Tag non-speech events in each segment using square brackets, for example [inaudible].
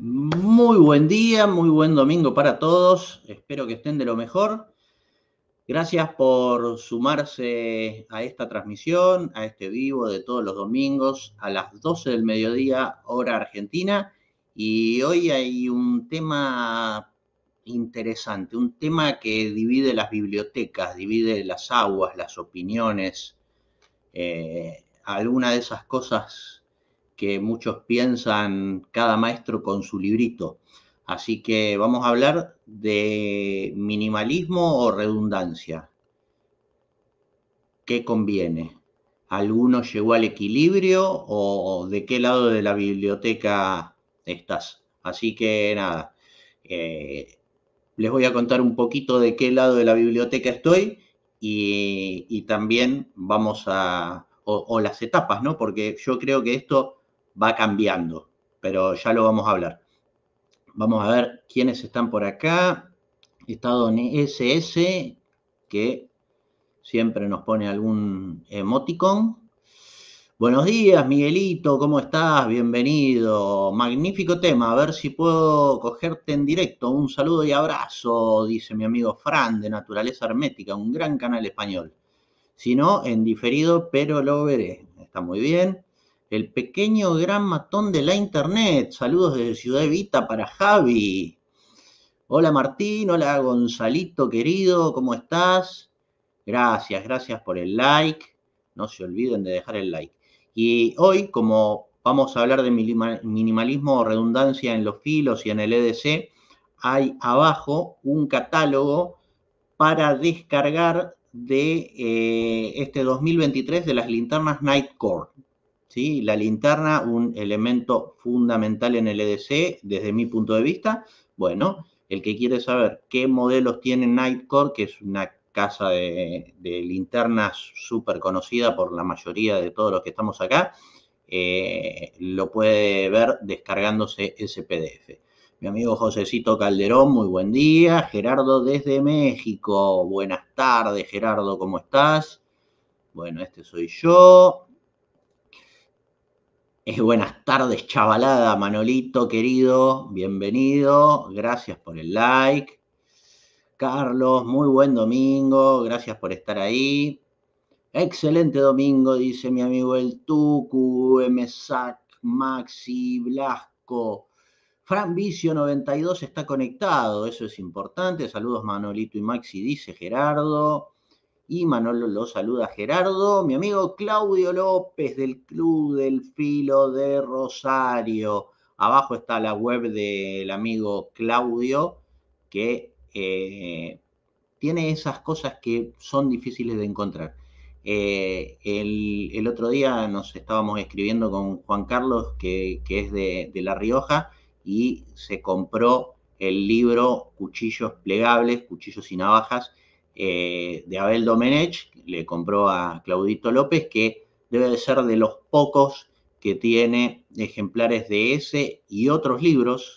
Muy buen día, muy buen domingo para todos. Espero que estén de lo mejor. Gracias por sumarse a esta transmisión, a este vivo de todos los domingos a las 12 del mediodía, hora argentina. Y hoy hay un tema interesante, un tema que divide las bibliotecas, divide las aguas, las opiniones. Eh, alguna de esas cosas que muchos piensan cada maestro con su librito. Así que vamos a hablar de minimalismo o redundancia. ¿Qué conviene? ¿Alguno llegó al equilibrio o de qué lado de la biblioteca estás? Así que nada, eh, les voy a contar un poquito de qué lado de la biblioteca estoy y, también vamos a, o, o las etapas, ¿no? Porque yo creo que esto va cambiando, pero ya lo vamos a hablar. Vamos a ver quiénes están por acá. Estado SS, que siempre nos pone algún emoticon. Buenos días, Miguelito, ¿cómo estás? Bienvenido. Magnífico tema, a ver si puedo cogerte en directo. Un saludo y abrazo, dice mi amigo Fran de Naturaleza Hermética, un gran canal español. Si no, en diferido, pero lo veré. Está muy bien el pequeño gran matón de la internet. Saludos desde Ciudad Evita para Javi. Hola Martín, hola Gonzalito querido, ¿cómo estás? Gracias, gracias por el like. No se olviden de dejar el like. Y hoy, como vamos a hablar de minimalismo o redundancia en los filos y en el EDC, hay abajo un catálogo para descargar de eh, este 2023 de las linternas Nightcore. La linterna, un elemento fundamental en el EDC desde mi punto de vista. Bueno, el que quiere saber qué modelos tiene Nightcore, que es una casa de, linternas súper conocida por la mayoría de todos los que estamos acá, eh, lo puede ver descargándose ese PDF. Mi amigo Josecito Calderón, muy buen día. Gerardo desde México, buenas tardes Gerardo, ¿cómo estás? Bueno, este soy yo. Eh, buenas tardes, chavalada, Manolito, querido, bienvenido, gracias por el like. Carlos, muy buen domingo, gracias por estar ahí. Excelente domingo, dice mi amigo el Tucu, MSAC, Maxi, Blasco. Fran Vicio 92 está conectado, eso es importante. Saludos Manolito y Maxi, dice Gerardo y Manolo lo saluda Gerardo, mi amigo Claudio López del Club del Filo de Rosario. Abajo está la web del amigo Claudio que eh, tiene esas cosas que son difíciles de encontrar. Eh, el, otro día nos estábamos escribiendo con Juan Carlos, que, es de, de La Rioja, y se compró el libro Cuchillos Plegables, Cuchillos y Navajas, eh, de Abel Domenech, le compró a Claudito López, que debe de ser de los pocos que tiene ejemplares de ese y otros libros,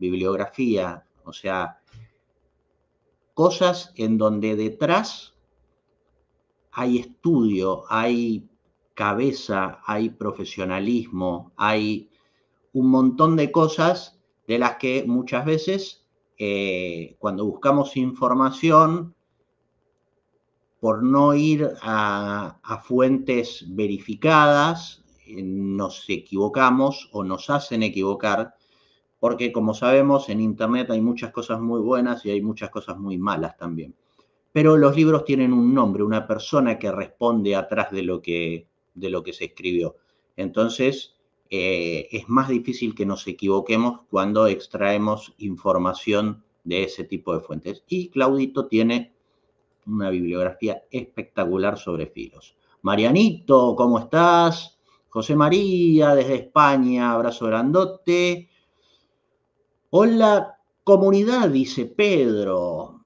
bibliografía, o sea, cosas en donde detrás hay estudio, hay cabeza, hay profesionalismo, hay un montón de cosas de las que muchas veces eh, cuando buscamos información por no ir a, fuentes verificadas, eh, nos equivocamos o nos hacen equivocar, porque como sabemos en Internet hay muchas cosas muy buenas y hay muchas cosas muy malas también. Pero los libros tienen un nombre, una persona que responde atrás de lo que, de lo que se escribió. Entonces, eh, es más difícil que nos equivoquemos cuando extraemos información de ese tipo de fuentes. Y Claudito tiene una bibliografía espectacular sobre filos. Marianito, ¿cómo estás? José María, desde España, abrazo grandote. Hola, comunidad, dice Pedro.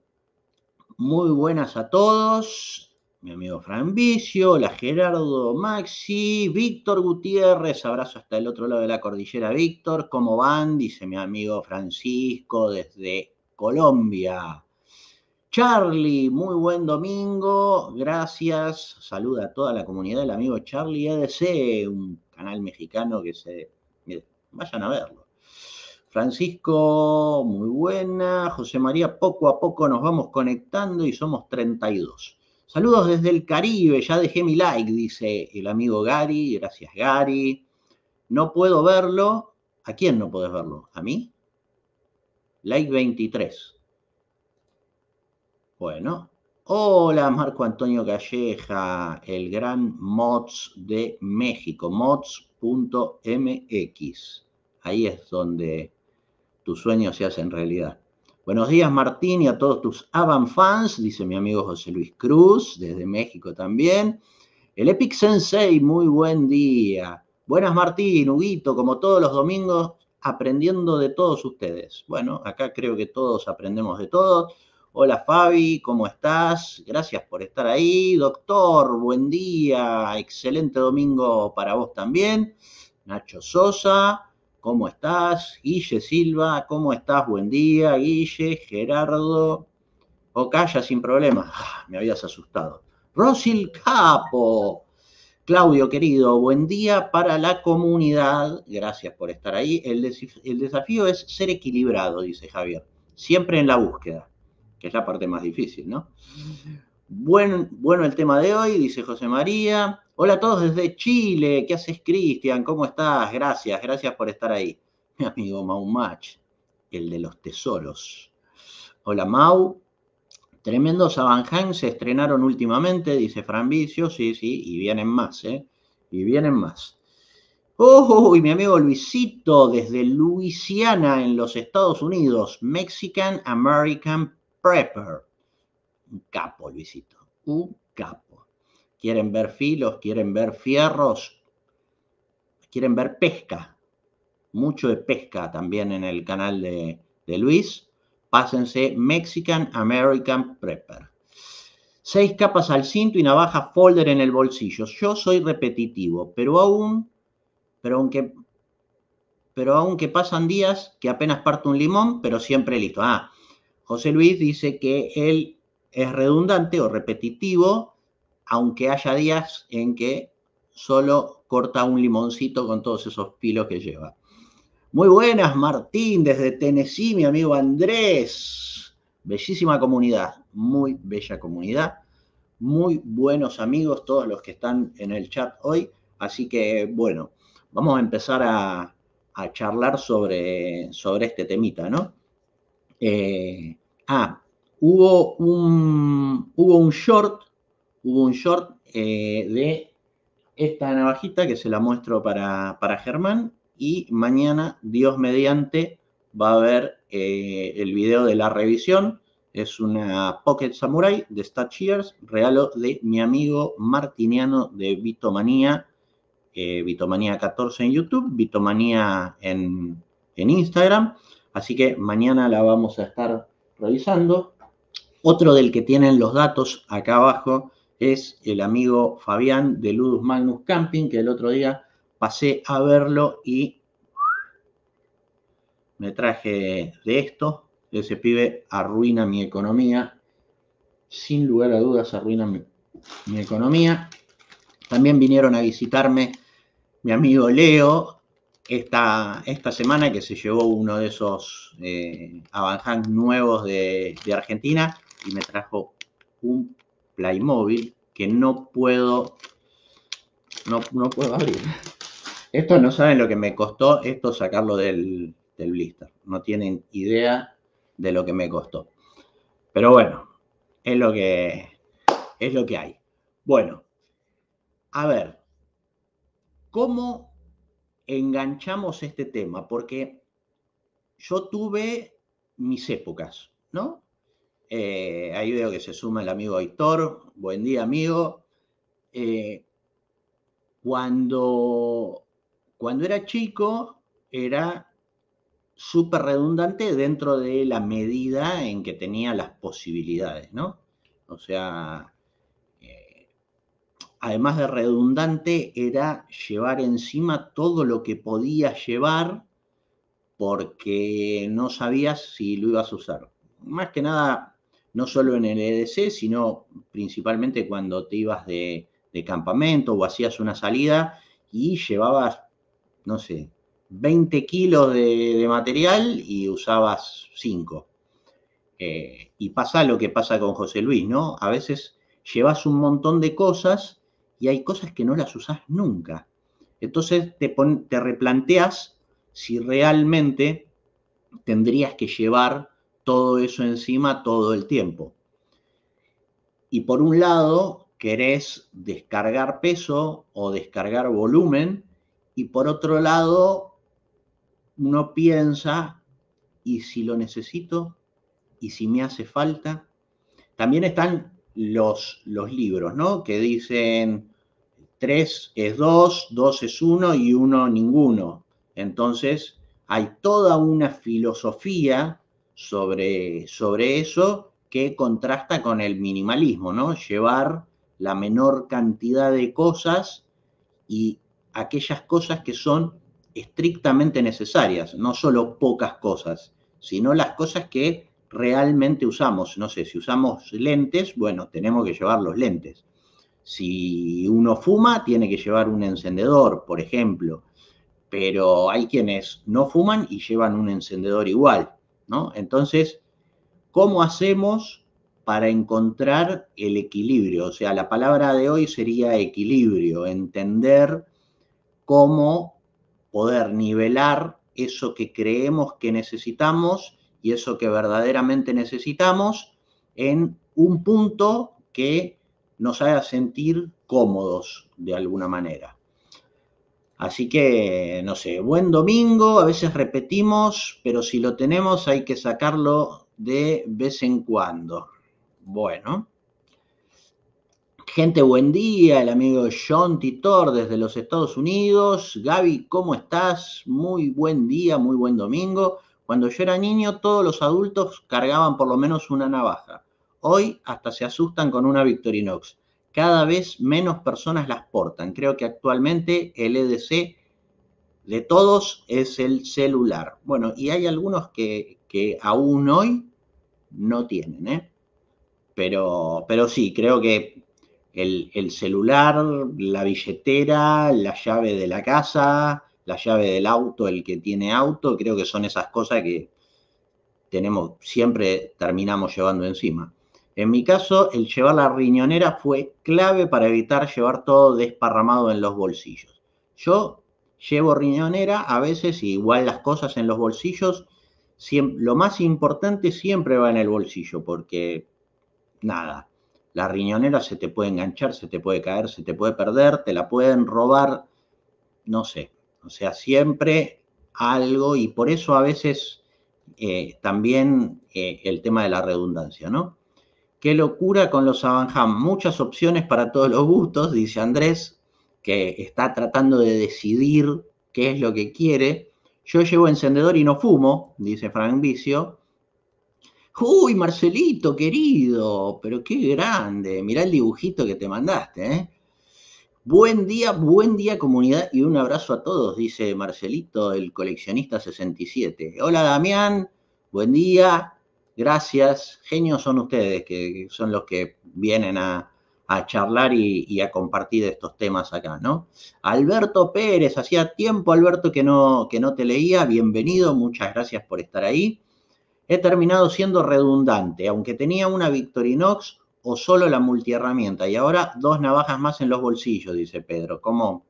Muy buenas a todos. Mi amigo Fran Vicio, hola Gerardo Maxi, Víctor Gutiérrez, abrazo hasta el otro lado de la cordillera, Víctor. ¿Cómo van? Dice mi amigo Francisco desde Colombia. Charlie, muy buen domingo, gracias. Saluda a toda la comunidad el amigo Charlie EDC, un canal mexicano que se. vayan a verlo. Francisco, muy buena. José María, poco a poco nos vamos conectando y somos 32. Saludos desde el Caribe, ya dejé mi like, dice el amigo Gary. Gracias, Gary. No puedo verlo. ¿A quién no puedes verlo? ¿A mí? Like 23. Bueno, hola Marco Antonio Calleja, el gran Mods de México, mods.mx. Ahí es donde tus sueños se hacen realidad. Buenos días Martín y a todos tus Avan fans, dice mi amigo José Luis Cruz, desde México también. El Epic Sensei, muy buen día. Buenas Martín, Huguito, como todos los domingos, aprendiendo de todos ustedes. Bueno, acá creo que todos aprendemos de todos. Hola Fabi, ¿cómo estás? Gracias por estar ahí. Doctor, buen día. Excelente domingo para vos también. Nacho Sosa, ¿cómo estás? Guille Silva, ¿cómo estás? Buen día. Guille, Gerardo. Ocaya, sin problema. Ah, me habías asustado. Rosil Capo. Claudio, querido, buen día para la comunidad. Gracias por estar ahí. El, el desafío es ser equilibrado, dice Javier. Siempre en la búsqueda que es la parte más difícil, ¿no? bueno bueno el tema de hoy, dice José María. Hola a todos desde Chile, ¿qué haces Cristian? ¿Cómo estás? Gracias, gracias por estar ahí. Mi amigo Mau Match, el de los tesoros. Hola Mau. Tremendos Avanján se estrenaron últimamente, dice Fran sí, sí, y vienen más, ¿eh? Y vienen más. Oh, y mi amigo Luisito desde Luisiana en los Estados Unidos, Mexican American Prepper. Un capo, Luisito. Un capo. ¿Quieren ver filos? ¿Quieren ver fierros? ¿Quieren ver pesca? Mucho de pesca también en el canal de, Luis. Pásense Mexican American Prepper. Seis capas al cinto y navaja folder en el bolsillo. Yo soy repetitivo, pero aún, pero aunque, pero aunque pasan días que apenas parto un limón, pero siempre listo. Ah, José Luis dice que él es redundante o repetitivo, aunque haya días en que solo corta un limoncito con todos esos pilos que lleva. Muy buenas, Martín, desde Tennessee, mi amigo Andrés. Bellísima comunidad, muy bella comunidad. Muy buenos amigos todos los que están en el chat hoy. Así que, bueno, vamos a empezar a, charlar sobre, sobre este temita, ¿no? Eh, ah, hubo un, hubo un short, hubo un short eh, de esta navajita que se la muestro para, Germán y mañana, Dios mediante, va a haber eh, el video de la revisión. Es una Pocket Samurai de Star regalo de mi amigo Martiniano de Vitomanía, Vitomanía14 en YouTube, Vitomanía en, en Instagram. Así que mañana la vamos a estar revisando. Otro del que tienen los datos acá abajo es el amigo Fabián de Ludus Magnus Camping, que el otro día pasé a verlo y me traje de esto. Ese pibe arruina mi economía. Sin lugar a dudas arruina mi, economía. También vinieron a visitarme mi amigo Leo, esta, esta semana que se llevó uno de esos eh, nuevos de, Argentina y me trajo un Playmobil que no puedo, no, puedo abrir. Esto no saben lo que me costó esto sacarlo del, blister. No tienen idea de lo que me costó. Pero bueno, es lo que, es lo que hay. Bueno, a ver, ¿cómo enganchamos este tema? Porque yo tuve mis épocas, ¿no? Eh, ahí veo que se suma el amigo Aitor. Buen día, amigo. Eh, cuando, cuando era chico, era súper redundante dentro de la medida en que tenía las posibilidades, ¿no? O sea, además de redundante, era llevar encima todo lo que podías llevar porque no sabías si lo ibas a usar. Más que nada, no solo en el EDC, sino principalmente cuando te ibas de, campamento o hacías una salida y llevabas, no sé, 20 kilos de, material y usabas 5. Eh, y pasa lo que pasa con José Luis, ¿no? A veces llevas un montón de cosas y hay cosas que no las usás nunca. Entonces te, te replanteas si realmente tendrías que llevar todo eso encima todo el tiempo. Y por un lado, querés descargar peso o descargar volumen, y por otro lado, uno piensa, ¿y si lo necesito? ¿Y si me hace falta? También están los, libros, ¿no? Que dicen 3 es 2, 2 es 1 y 1 ninguno. Entonces, hay toda una filosofía sobre, sobre eso que contrasta con el minimalismo, ¿no? Llevar la menor cantidad de cosas y aquellas cosas que son estrictamente necesarias, no solo pocas cosas, sino las cosas que realmente usamos. No sé, si usamos lentes, bueno, tenemos que llevar los lentes. Si uno fuma, tiene que llevar un encendedor, por ejemplo. Pero hay quienes no fuman y llevan un encendedor igual, ¿no? Entonces, ¿cómo hacemos para encontrar el equilibrio? O sea, la palabra de hoy sería equilibrio, entender cómo poder nivelar eso que creemos que necesitamos y eso que verdaderamente necesitamos en un punto que nos haga sentir cómodos de alguna manera. Así que, no sé, buen domingo, a veces repetimos, pero si lo tenemos hay que sacarlo de vez en cuando. Bueno. Gente, buen día, el amigo John Titor desde los Estados Unidos. Gaby, ¿cómo estás? Muy buen día, muy buen domingo. Cuando yo era niño, todos los adultos cargaban por lo menos una navaja. Hoy hasta se asustan con una Victorinox. Cada vez menos personas las portan. Creo que actualmente el EDC de todos es el celular. Bueno, y hay algunos que, aún hoy no tienen, ¿eh? Pero, pero sí, creo que el celular, la billetera, la llave de la casa, la llave del auto, el que tiene auto, creo que son esas cosas que tenemos, siempre terminamos llevando encima. En mi caso, el llevar la riñonera fue clave para evitar llevar todo desparramado en los bolsillos. Yo llevo riñonera a veces, igual las cosas en los bolsillos, lo más importante siempre va en el bolsillo, porque nada, la riñonera se te puede enganchar, se te puede caer, se te puede perder, te la pueden robar, no sé. O sea, siempre algo, y por eso a veces eh, también eh, el tema de la redundancia, ¿no? Qué locura con los Avanham, muchas opciones para todos los gustos, dice Andrés, que está tratando de decidir qué es lo que quiere. Yo llevo encendedor y no fumo, dice Frank Vicio. Uy, Marcelito, querido, pero qué grande. Mirá el dibujito que te mandaste, ¿eh? Buen día, buen día comunidad y un abrazo a todos, dice Marcelito, el coleccionista 67. Hola Damián, buen día, gracias. Genios son ustedes, que son los que vienen a, charlar y, a compartir estos temas acá, ¿no? Alberto Pérez, hacía tiempo Alberto que no, que no te leía, bienvenido, muchas gracias por estar ahí. He terminado siendo redundante, aunque tenía una Victorinox, o solo la multiherramienta. Y ahora dos navajas más en los bolsillos, dice Pedro. ¿Cómo,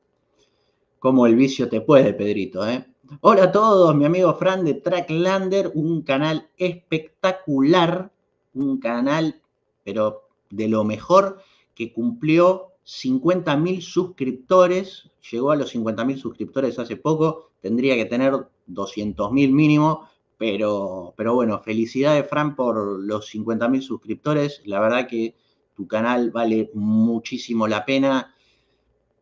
cómo el vicio te puede, Pedrito? Eh? Hola a todos, mi amigo Fran de Tracklander, un canal espectacular, un canal, pero de lo mejor, que cumplió 50.000 suscriptores, llegó a los 50.000 suscriptores hace poco, tendría que tener 200.000 mínimo, pero, pero bueno, felicidades, Fran, por los 50.000 suscriptores. La verdad que tu canal vale muchísimo la pena.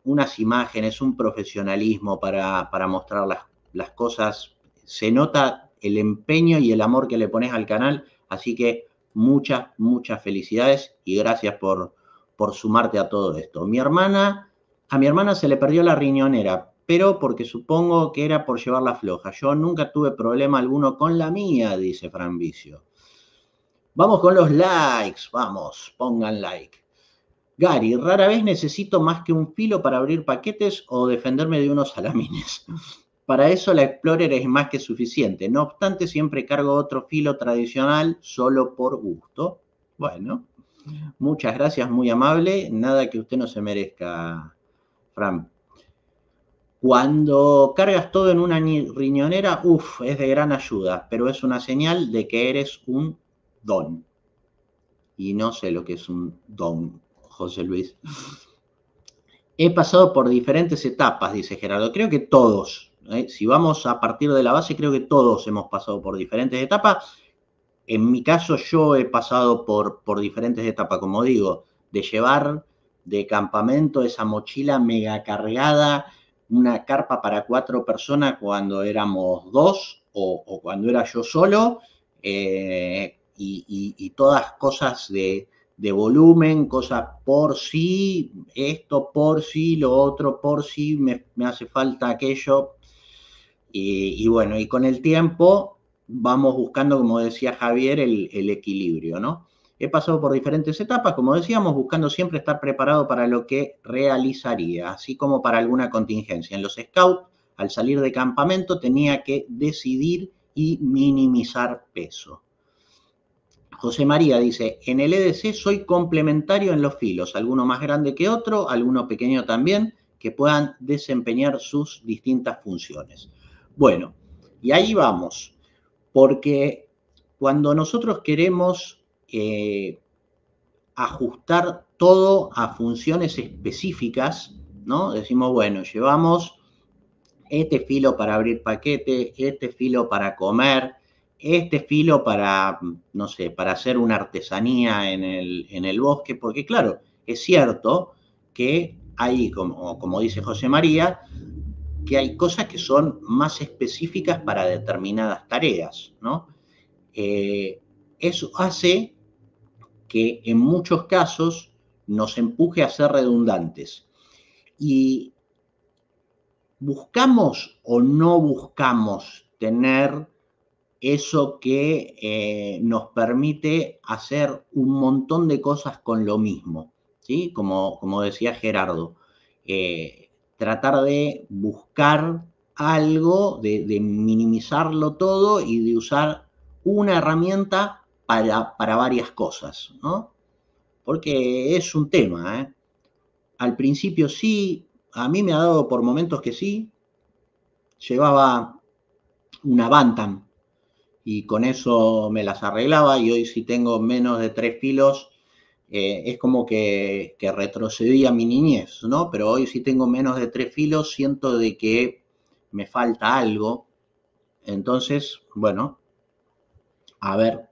Unas imágenes, un profesionalismo para, para mostrar las, las cosas. Se nota el empeño y el amor que le pones al canal. Así que muchas, muchas felicidades y gracias por, por sumarte a todo esto. Mi hermana, a mi hermana se le perdió la riñonera, pero porque supongo que era por llevar la floja. Yo nunca tuve problema alguno con la mía, dice Frambicio. Vamos con los likes, vamos, pongan like. Gary, rara vez necesito más que un filo para abrir paquetes o defenderme de unos salamines. [laughs] Para eso la Explorer es más que suficiente. No obstante, siempre cargo otro filo tradicional solo por gusto. Bueno, muchas gracias, muy amable. Nada que usted no se merezca, Fran. Cuando cargas todo en una riñonera, uff, es de gran ayuda, pero es una señal de que eres un don. Y no sé lo que es un don, José Luis. He pasado por diferentes etapas, dice Gerardo. Creo que todos, ¿eh? si vamos a partir de la base, creo que todos hemos pasado por diferentes etapas. En mi caso, yo he pasado por diferentes etapas, como digo, de llevar de campamento esa mochila mega cargada una carpa para cuatro personas cuando éramos dos o, cuando era yo solo, eh, y, todas cosas de, volumen, cosas por sí, esto por sí, lo otro por sí, me, hace falta aquello. Y, bueno, y con el tiempo vamos buscando, como decía Javier, el equilibrio, ¿no? He pasado por diferentes etapas, como decíamos, buscando siempre estar preparado para lo que realizaría, así como para alguna contingencia. En los scouts, al salir de campamento, tenía que decidir y minimizar peso. José María dice, en el EDC soy complementario en los filos, alguno más grande que otro, alguno pequeño también, que puedan desempeñar sus distintas funciones. Bueno, y ahí vamos, porque cuando nosotros queremos eh, ajustar todo a funciones específicas, ¿no? Decimos, bueno, llevamos este filo para abrir paquete, este filo para comer, este filo para, no sé, para hacer una artesanía en el, bosque, porque claro, es cierto que hay, como, como dice José María, que hay cosas que son más específicas para determinadas tareas, ¿no? Eh, eso hace que en muchos casos nos empuje a ser redundantes. Y buscamos o no buscamos tener eso que eh, nos permite hacer un montón de cosas con lo mismo, ¿sí? Como, como decía Gerardo, eh, tratar de buscar algo, de minimizarlo todo y de usar una herramienta para, varias cosas, ¿no? Porque es un tema, ¿eh? Al principio sí, a mí me ha dado por momentos que sí, llevaba una Bantam y con eso me las arreglaba y hoy si tengo menos de tres filos, eh, es como que, retrocedía mi niñez, ¿no? Pero hoy si tengo menos de tres filos, siento de que me falta algo. Entonces, bueno, a ver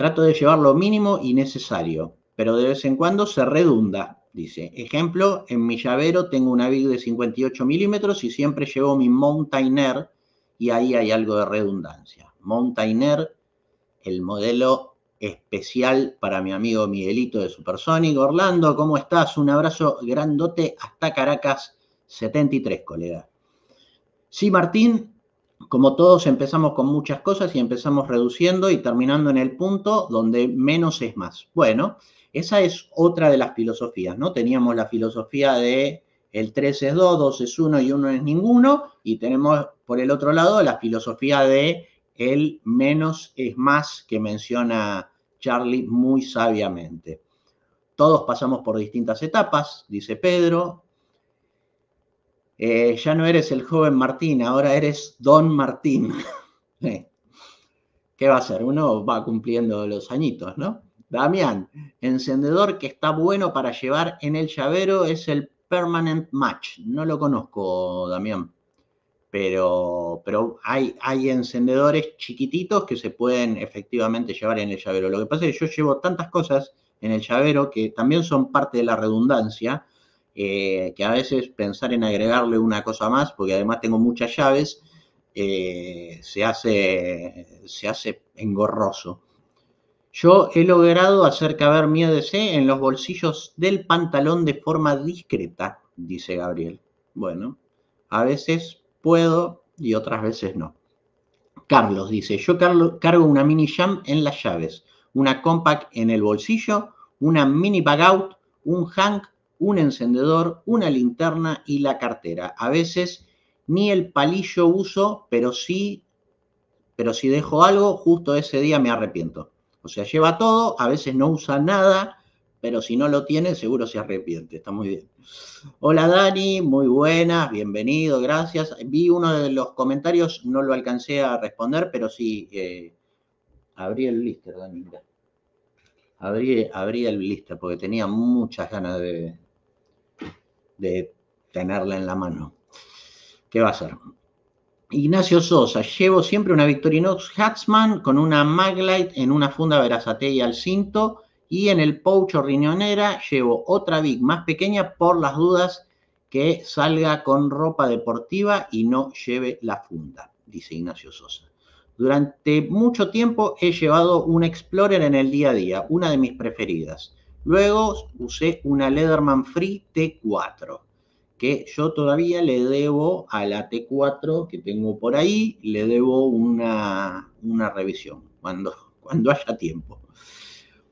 Trato de llevar lo mínimo y necesario, pero de vez en cuando se redunda, dice. Ejemplo, en mi llavero tengo una VIG de 58 milímetros y siempre llevo mi Mountainer y ahí hay algo de redundancia. Mountainer, el modelo especial para mi amigo Miguelito de Supersonic. Orlando, ¿cómo estás? Un abrazo grandote hasta Caracas 73, colega. Sí, Martín, como todos, empezamos con muchas cosas y empezamos reduciendo y terminando en el punto donde menos es más. Bueno, esa es otra de las filosofías, ¿no? Teníamos la filosofía de el 3 es 2, 2 es 1 y 1 es ninguno, y tenemos por el otro lado la filosofía de el menos es más que menciona Charlie muy sabiamente. Todos pasamos por distintas etapas, dice Pedro, eh, ya no eres el joven Martín, ahora eres Don Martín. [laughs] ¿Qué va a ser? Uno va cumpliendo los añitos, ¿no? Damián, encendedor que está bueno para llevar en el llavero es el Permanent Match. No lo conozco, Damián. Pero, hay, hay encendedores chiquititos que se pueden efectivamente llevar en el llavero. Lo que pasa es que yo llevo tantas cosas en el llavero que también son parte de la redundancia eh, que a veces pensar en agregarle una cosa más, porque además tengo muchas llaves, eh, se, hace, se hace engorroso. Yo he logrado hacer caber mi EDC en los bolsillos del pantalón de forma discreta, dice Gabriel. Bueno, a veces puedo y otras veces no. Carlos dice, yo cargo una mini jam en las llaves, una compact en el bolsillo, una mini bag out, un hank un encendedor, una linterna y la cartera. A veces ni el palillo uso, pero sí, pero si dejo algo, justo ese día me arrepiento. O sea, lleva todo, a veces no usa nada, pero si no lo tiene, seguro se arrepiente. Está muy bien. Hola Dani, muy buenas, bienvenido, gracias. Vi uno de los comentarios, no lo alcancé a responder, pero sí eh, abrí el blister, Dani. Abrí, abrí el blister porque tenía muchas ganas de, de tenerla en la mano. ¿Qué va a hacer? Ignacio Sosa, llevo siempre una Victorinox Hatsman con una Maglite en una funda Verazatei al cinto y en el pouch o riñonera llevo otra Big más pequeña por las dudas que salga con ropa deportiva y no lleve la funda, dice Ignacio Sosa. Durante mucho tiempo he llevado un Explorer en el día a día, una de mis preferidas. Luego usé una Leatherman Free T4, que yo todavía le debo a la T4 que tengo por ahí, le debo una, revisión cuando, [laughs] cuando haya tiempo.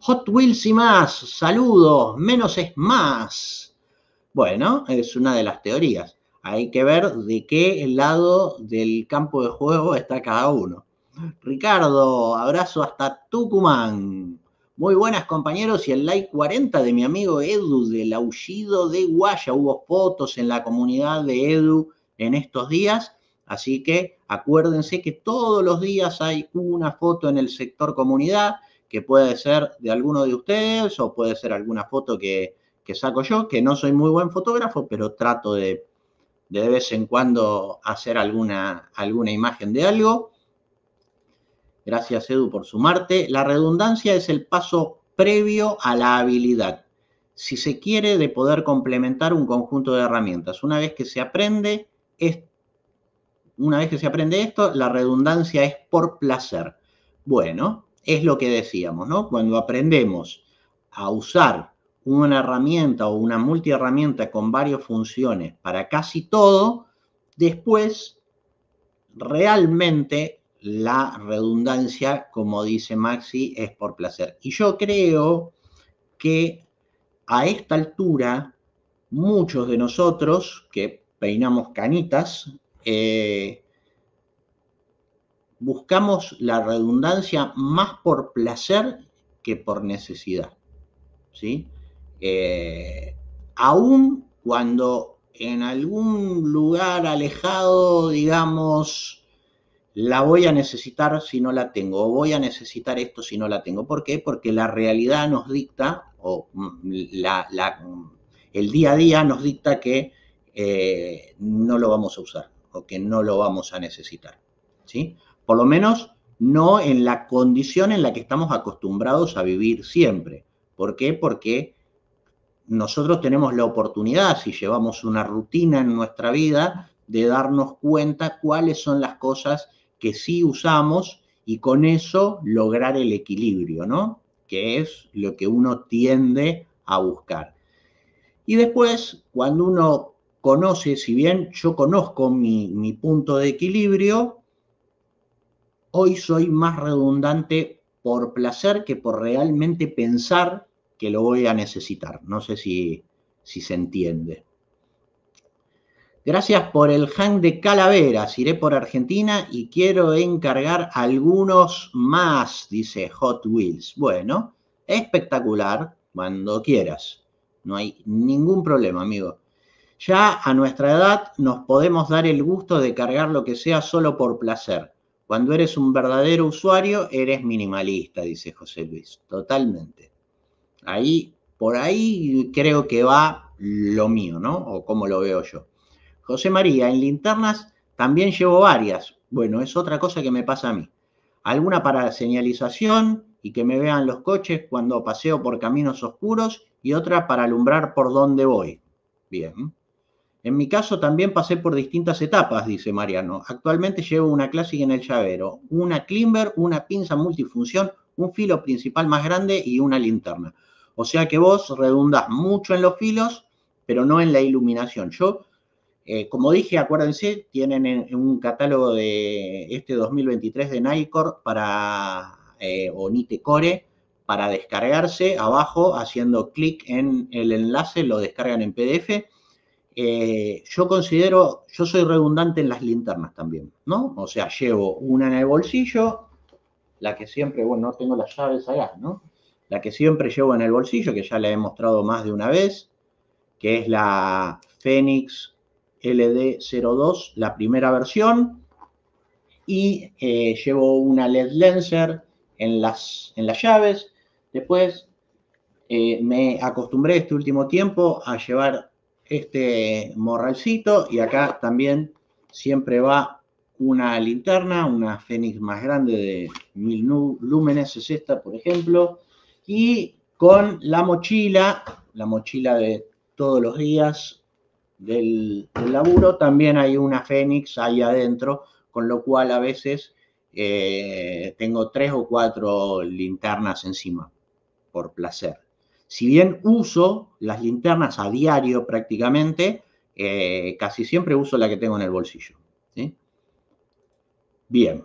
Hot Wheels y más, saludos, menos es más. Bueno, es una de las teorías. Hay que ver de qué lado del campo de juego está cada uno. Ricardo, abrazo hasta Tucumán. Muy buenas compañeros y el like 40 de mi amigo Edu del aullido de Guaya. Hubo fotos en la comunidad de Edu en estos días, así que acuérdense que todos los días hay una foto en el sector comunidad que puede ser de alguno de ustedes o puede ser alguna foto que, que saco yo, que no soy muy buen fotógrafo, pero trato de de vez en cuando hacer alguna, alguna imagen de algo. Gracias Edu por sumarte. La redundancia es el paso previo a la habilidad. Si se quiere, de poder complementar un conjunto de herramientas. Una vez que se aprende, es, una vez que se aprende esto, la redundancia es por placer. Bueno, es lo que decíamos, ¿no? Cuando aprendemos a usar una herramienta o una multiherramienta con varias funciones para casi todo, después realmente la redundancia, como dice Maxi, es por placer. Y yo creo que a esta altura, muchos de nosotros que peinamos canitas, eh, buscamos la redundancia más por placer que por necesidad. ¿sí? Eh, aún cuando en algún lugar alejado, digamos, la voy a necesitar si no la tengo, o voy a necesitar esto si no la tengo. ¿Por qué? Porque la realidad nos dicta, o mm, mm, el día a día nos dicta que eh, no lo vamos a usar o que no lo vamos a necesitar. ¿sí? Por lo menos no en la condición en la que estamos acostumbrados a vivir siempre. ¿Por qué? Porque nosotros tenemos la oportunidad, si llevamos una rutina en nuestra vida, de darnos cuenta cuáles son las cosas que sí usamos y con eso lograr el equilibrio, ¿no? Que es lo que uno tiende a buscar. Y después, cuando uno conoce, si bien yo conozco mi, punto de equilibrio, hoy soy más redundante por placer que por realmente pensar que lo voy a necesitar. No sé si, si se entiende. Gracias por el hang de calaveras. Iré por Argentina y quiero encargar algunos más, dice Hot Wheels. Bueno, espectacular cuando quieras. No hay ningún problema, amigo. Ya a nuestra edad nos podemos dar el gusto de cargar lo que sea solo por placer. Cuando eres un verdadero usuario, eres minimalista, dice José Luis. Totalmente. Ahí, por ahí creo que va lo mío, ¿no? O como lo veo yo. José María, en linternas también llevo varias. Bueno, es otra cosa que me pasa a mí. Alguna para señalización y que me vean los coches cuando paseo por caminos oscuros y otra para alumbrar por dónde voy. Bien. En mi caso también pasé por distintas etapas, dice Mariano. Actualmente llevo una clásica en el llavero, una climber, una pinza multifunción, un filo principal más grande y una linterna. O sea que vos redundás mucho en los filos, pero no en la iluminación. Yo eh, como dije, acuérdense, tienen un catálogo de este 2023 de nikon para, eh, o para descargarse. Abajo, haciendo clic en el enlace, lo descargan en PDF. Eh, yo considero, yo soy redundante en las linternas también, ¿no? O sea, llevo una en el bolsillo, la que siempre, bueno, no tengo las llaves allá, ¿no? La que siempre llevo en el bolsillo, que ya la he mostrado más de una vez, que es la fénix. LD02, la primera versión, y eh, llevo una LED Lenser en las, en las llaves. Después eh, me acostumbré este último tiempo a llevar este morralcito y acá también siempre va una linterna, una Fénix más grande de 1000 lúmenes, es esta por ejemplo, y con la mochila, la mochila de todos los días, del, laburo, también hay una Fénix ahí adentro, con lo cual a veces eh, tengo tres o cuatro linternas encima, por placer. Si bien uso las linternas a diario prácticamente, eh, casi siempre uso la que tengo en el bolsillo. Bien.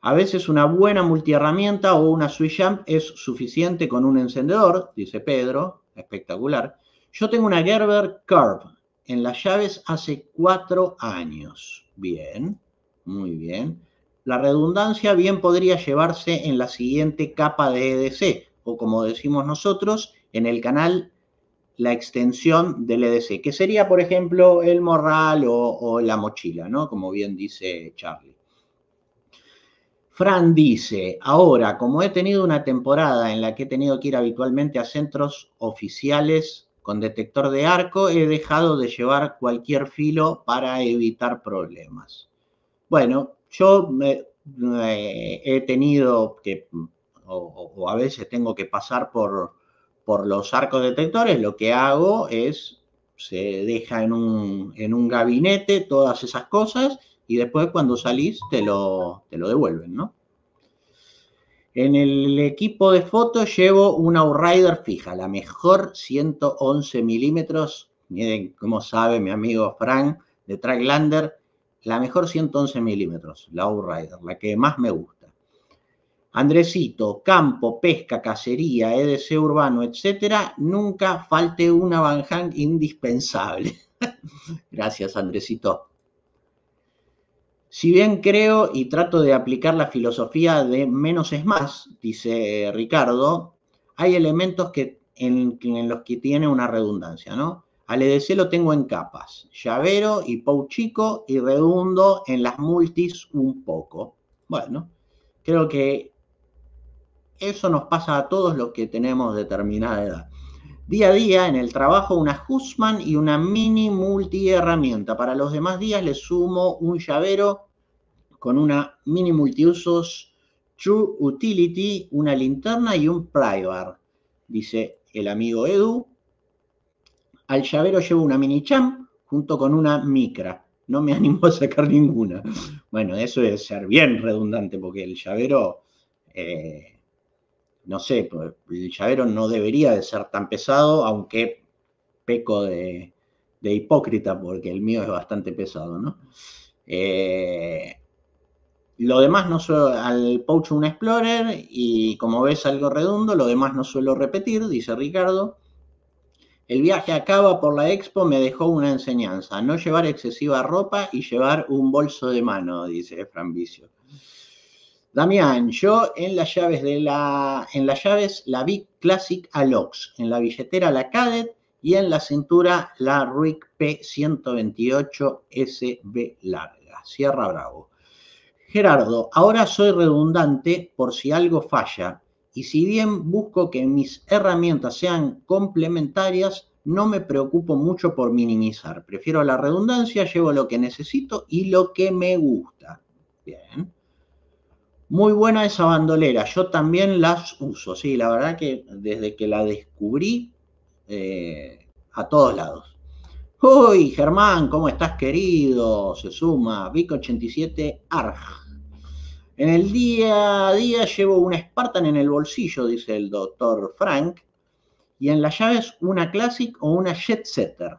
A veces una buena multiherramienta o una switch amp es suficiente con un encendedor, dice Pedro, espectacular. Yo tengo una Gerber Curve, en las llaves hace cuatro años. Bien, muy bien. La redundancia bien podría llevarse en la siguiente capa de EDC, o como decimos nosotros, en el canal la extensión del EDC, que sería, por ejemplo, el morral o, o la mochila, ¿no? Como bien dice Charlie. Fran dice, ahora, como he tenido una temporada en la que he tenido que ir habitualmente a centros oficiales con detector de arco he dejado de llevar cualquier filo para evitar problemas. Bueno, yo he tenido que, o, a veces tengo que pasar por, por los arco detectores, lo que hago es, se deja en un, en un gabinete todas esas cosas y después cuando salís te lo, te lo devuelven, ¿no? En el equipo de fotos llevo una Outrider fija, la mejor 111 milímetros. Miren cómo sabe mi amigo Frank de Tracklander, la mejor 111 milímetros, la Outrider, la que más me gusta. Andresito, campo, pesca, cacería, EDC urbano, etcétera, nunca falte una Van indispensable. [laughs] Gracias, Andresito. Si bien creo y trato de aplicar la filosofía de menos es más, dice Ricardo, hay elementos que, en, los que tiene una redundancia, ¿no? Al EDC lo tengo en capas, llavero y pou y redundo en las multis un poco. Bueno, creo que eso nos pasa a todos los que tenemos determinada edad. Día a día en el trabajo una Husman y una mini multiherramienta. Para los demás días le sumo un llavero con una mini multiusos True Utility, una linterna y un pry dice el amigo Edu. Al llavero llevo una mini champ junto con una micra. No me [laughs] animo a sacar ninguna. Bueno, eso es ser bien redundante porque el llavero eh, no sé, pues, el llavero no debería de ser tan pesado, aunque peco de, hipócrita porque el mío es bastante pesado, ¿no? Eh, lo demás no suelo, al Pouch un Explorer y como ves algo redondo, lo demás no suelo repetir, dice Ricardo. El viaje acaba por la expo me dejó una enseñanza, no llevar excesiva ropa y llevar un bolso de mano, dice Fran Vicio. Damián, yo en las llaves de la, en las llaves la Big Classic Alox, en la billetera la Cadet y en la cintura la RIC P128 SB larga, Sierra Bravo. Gerardo, ahora soy redundante por si algo falla y si bien busco que mis herramientas sean complementarias, no me preocupo mucho por minimizar. Prefiero la redundancia, llevo lo que necesito y lo que me gusta. Bien. Muy buena esa bandolera, yo también las uso, sí, la verdad que desde que la descubrí, eh, a todos lados. Uy, Germán, ¿cómo estás querido? Se suma, Vic87 Arj. En el día a día llevo una Spartan en el bolsillo, dice el doctor Frank, y en las llaves una Classic o una Jet Setter.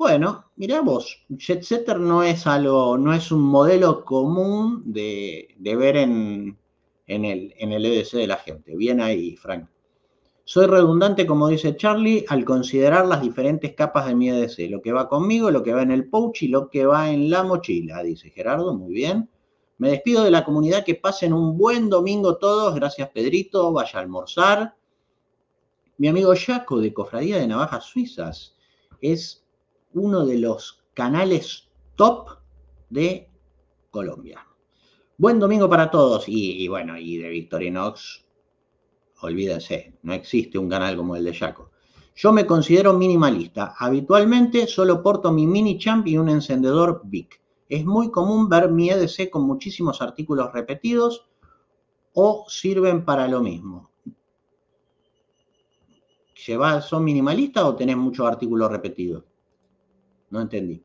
Bueno, miramos, vos, no es algo, no es un modelo común de, ver en, el, en el EDC de la gente. Bien ahí, Frank. Soy redundante, como dice Charlie, al considerar las diferentes capas de mi EDC, lo que va conmigo, lo que va en el pouch y lo que va en la mochila, dice Gerardo, muy bien. Me despido de la comunidad, que pasen un buen domingo todos, gracias Pedrito, vaya a almorzar. Mi amigo Jaco de Cofradía de Navajas Suizas es uno de los canales top de Colombia. Buen domingo para todos. Y, bueno, y de Victorinox, olvídense, no existe un canal como el de Jaco. Yo me considero minimalista. Habitualmente solo porto mi mini champ y un encendedor Bic. Es muy común ver mi EDC con muchísimos artículos repetidos o sirven para lo mismo. ¿Son minimalistas o tenés muchos artículos repetidos? no entendí.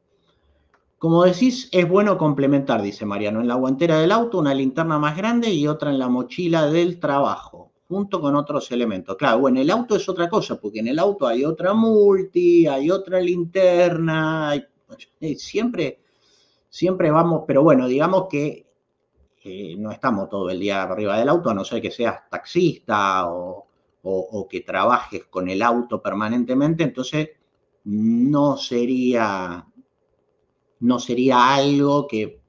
Como decís, es bueno complementar, dice Mariano, en la guantera del auto una linterna más grande y otra en la mochila del trabajo, junto con otros elementos. Claro, bueno, el auto es otra cosa, porque en el auto hay otra multi, hay otra linterna, eh, siempre, siempre vamos, pero bueno, digamos que eh, no estamos todo el día arriba del auto, a no ser que seas taxista o, o que trabajes con el auto permanentemente, entonces no sería, no sería algo que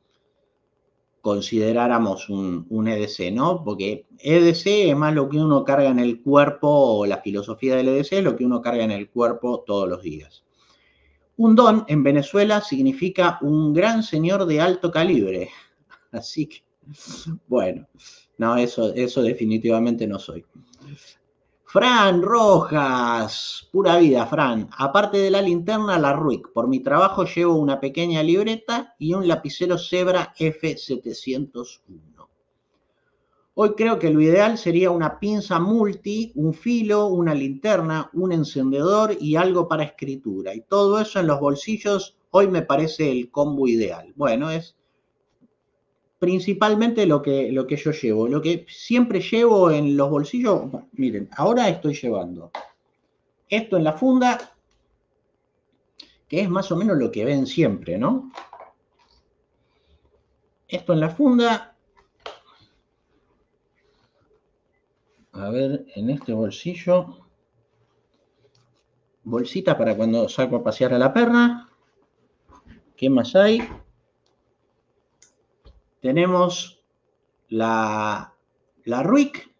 consideráramos un, un, EDC, ¿no? Porque EDC es más lo que uno carga en el cuerpo, o la filosofía del EDC es lo que uno carga en el cuerpo todos los días. Un don en Venezuela significa un gran señor de alto calibre. [laughs] Así que, bueno, no, eso, eso definitivamente no soy. Fran Rojas, pura vida, Fran. Aparte de la linterna, la RUIC. Por mi trabajo llevo una pequeña libreta y un lapicero Zebra F701. Hoy creo que lo ideal sería una pinza multi, un filo, una linterna, un encendedor y algo para escritura. Y todo eso en los bolsillos hoy me parece el combo ideal. Bueno, es principalmente lo que, lo que yo llevo. Lo que siempre llevo en los bolsillos, miren, ahora estoy llevando esto en la funda, que es más o menos lo que ven siempre, ¿no? Esto en la funda. A ver, en este bolsillo. Bolsita para cuando salgo a pasear a la perra. ¿Qué más hay? tenemos la, la RUIC.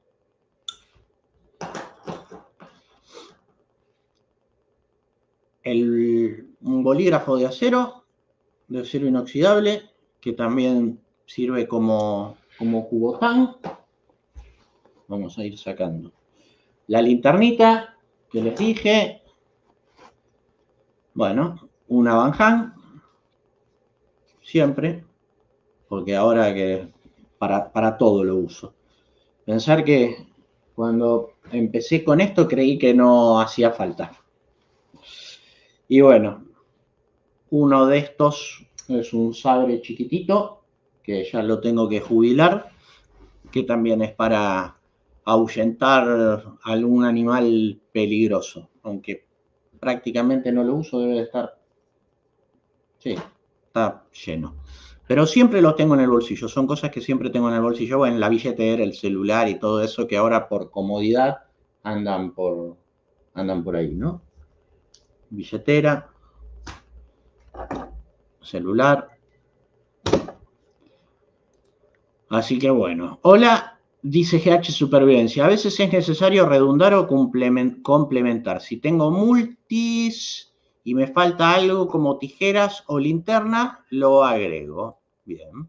un bolígrafo de acero, de acero inoxidable, que también sirve como, como cubotán. Vamos a ir sacando. La linternita que les dije. Bueno, una abanjan Siempre porque ahora que para, todo lo uso. Pensar que cuando empecé con esto creí que no hacía falta. Y bueno, uno de estos es un sabre chiquitito, que ya lo tengo que jubilar, que también es para ahuyentar algún animal peligroso, aunque prácticamente no lo uso, debe de estar... Sí, está lleno. Pero siempre los tengo en el bolsillo, son cosas que siempre tengo en el bolsillo, bueno, la billetera, el celular y todo eso que ahora por comodidad andan por, andan por ahí, ¿no? Billetera, celular. Así que bueno, hola, dice GH Supervivencia. A veces es necesario redundar o complementar. Si tengo multis, y me falta algo como tijeras o linterna, lo agrego. Bien.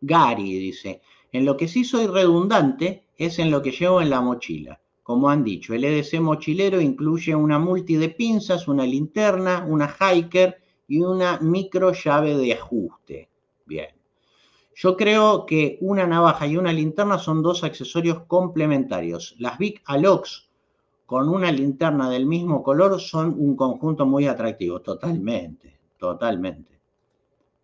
Gary dice, en lo que sí soy redundante es en lo que llevo en la mochila. Como han dicho, el EDC mochilero incluye una multi de pinzas, una linterna, una hiker y una micro llave de ajuste. Bien. Yo creo que una navaja y una linterna son dos accesorios complementarios. Las Big Alox con una linterna del mismo color son un conjunto muy atractivo, totalmente, totalmente.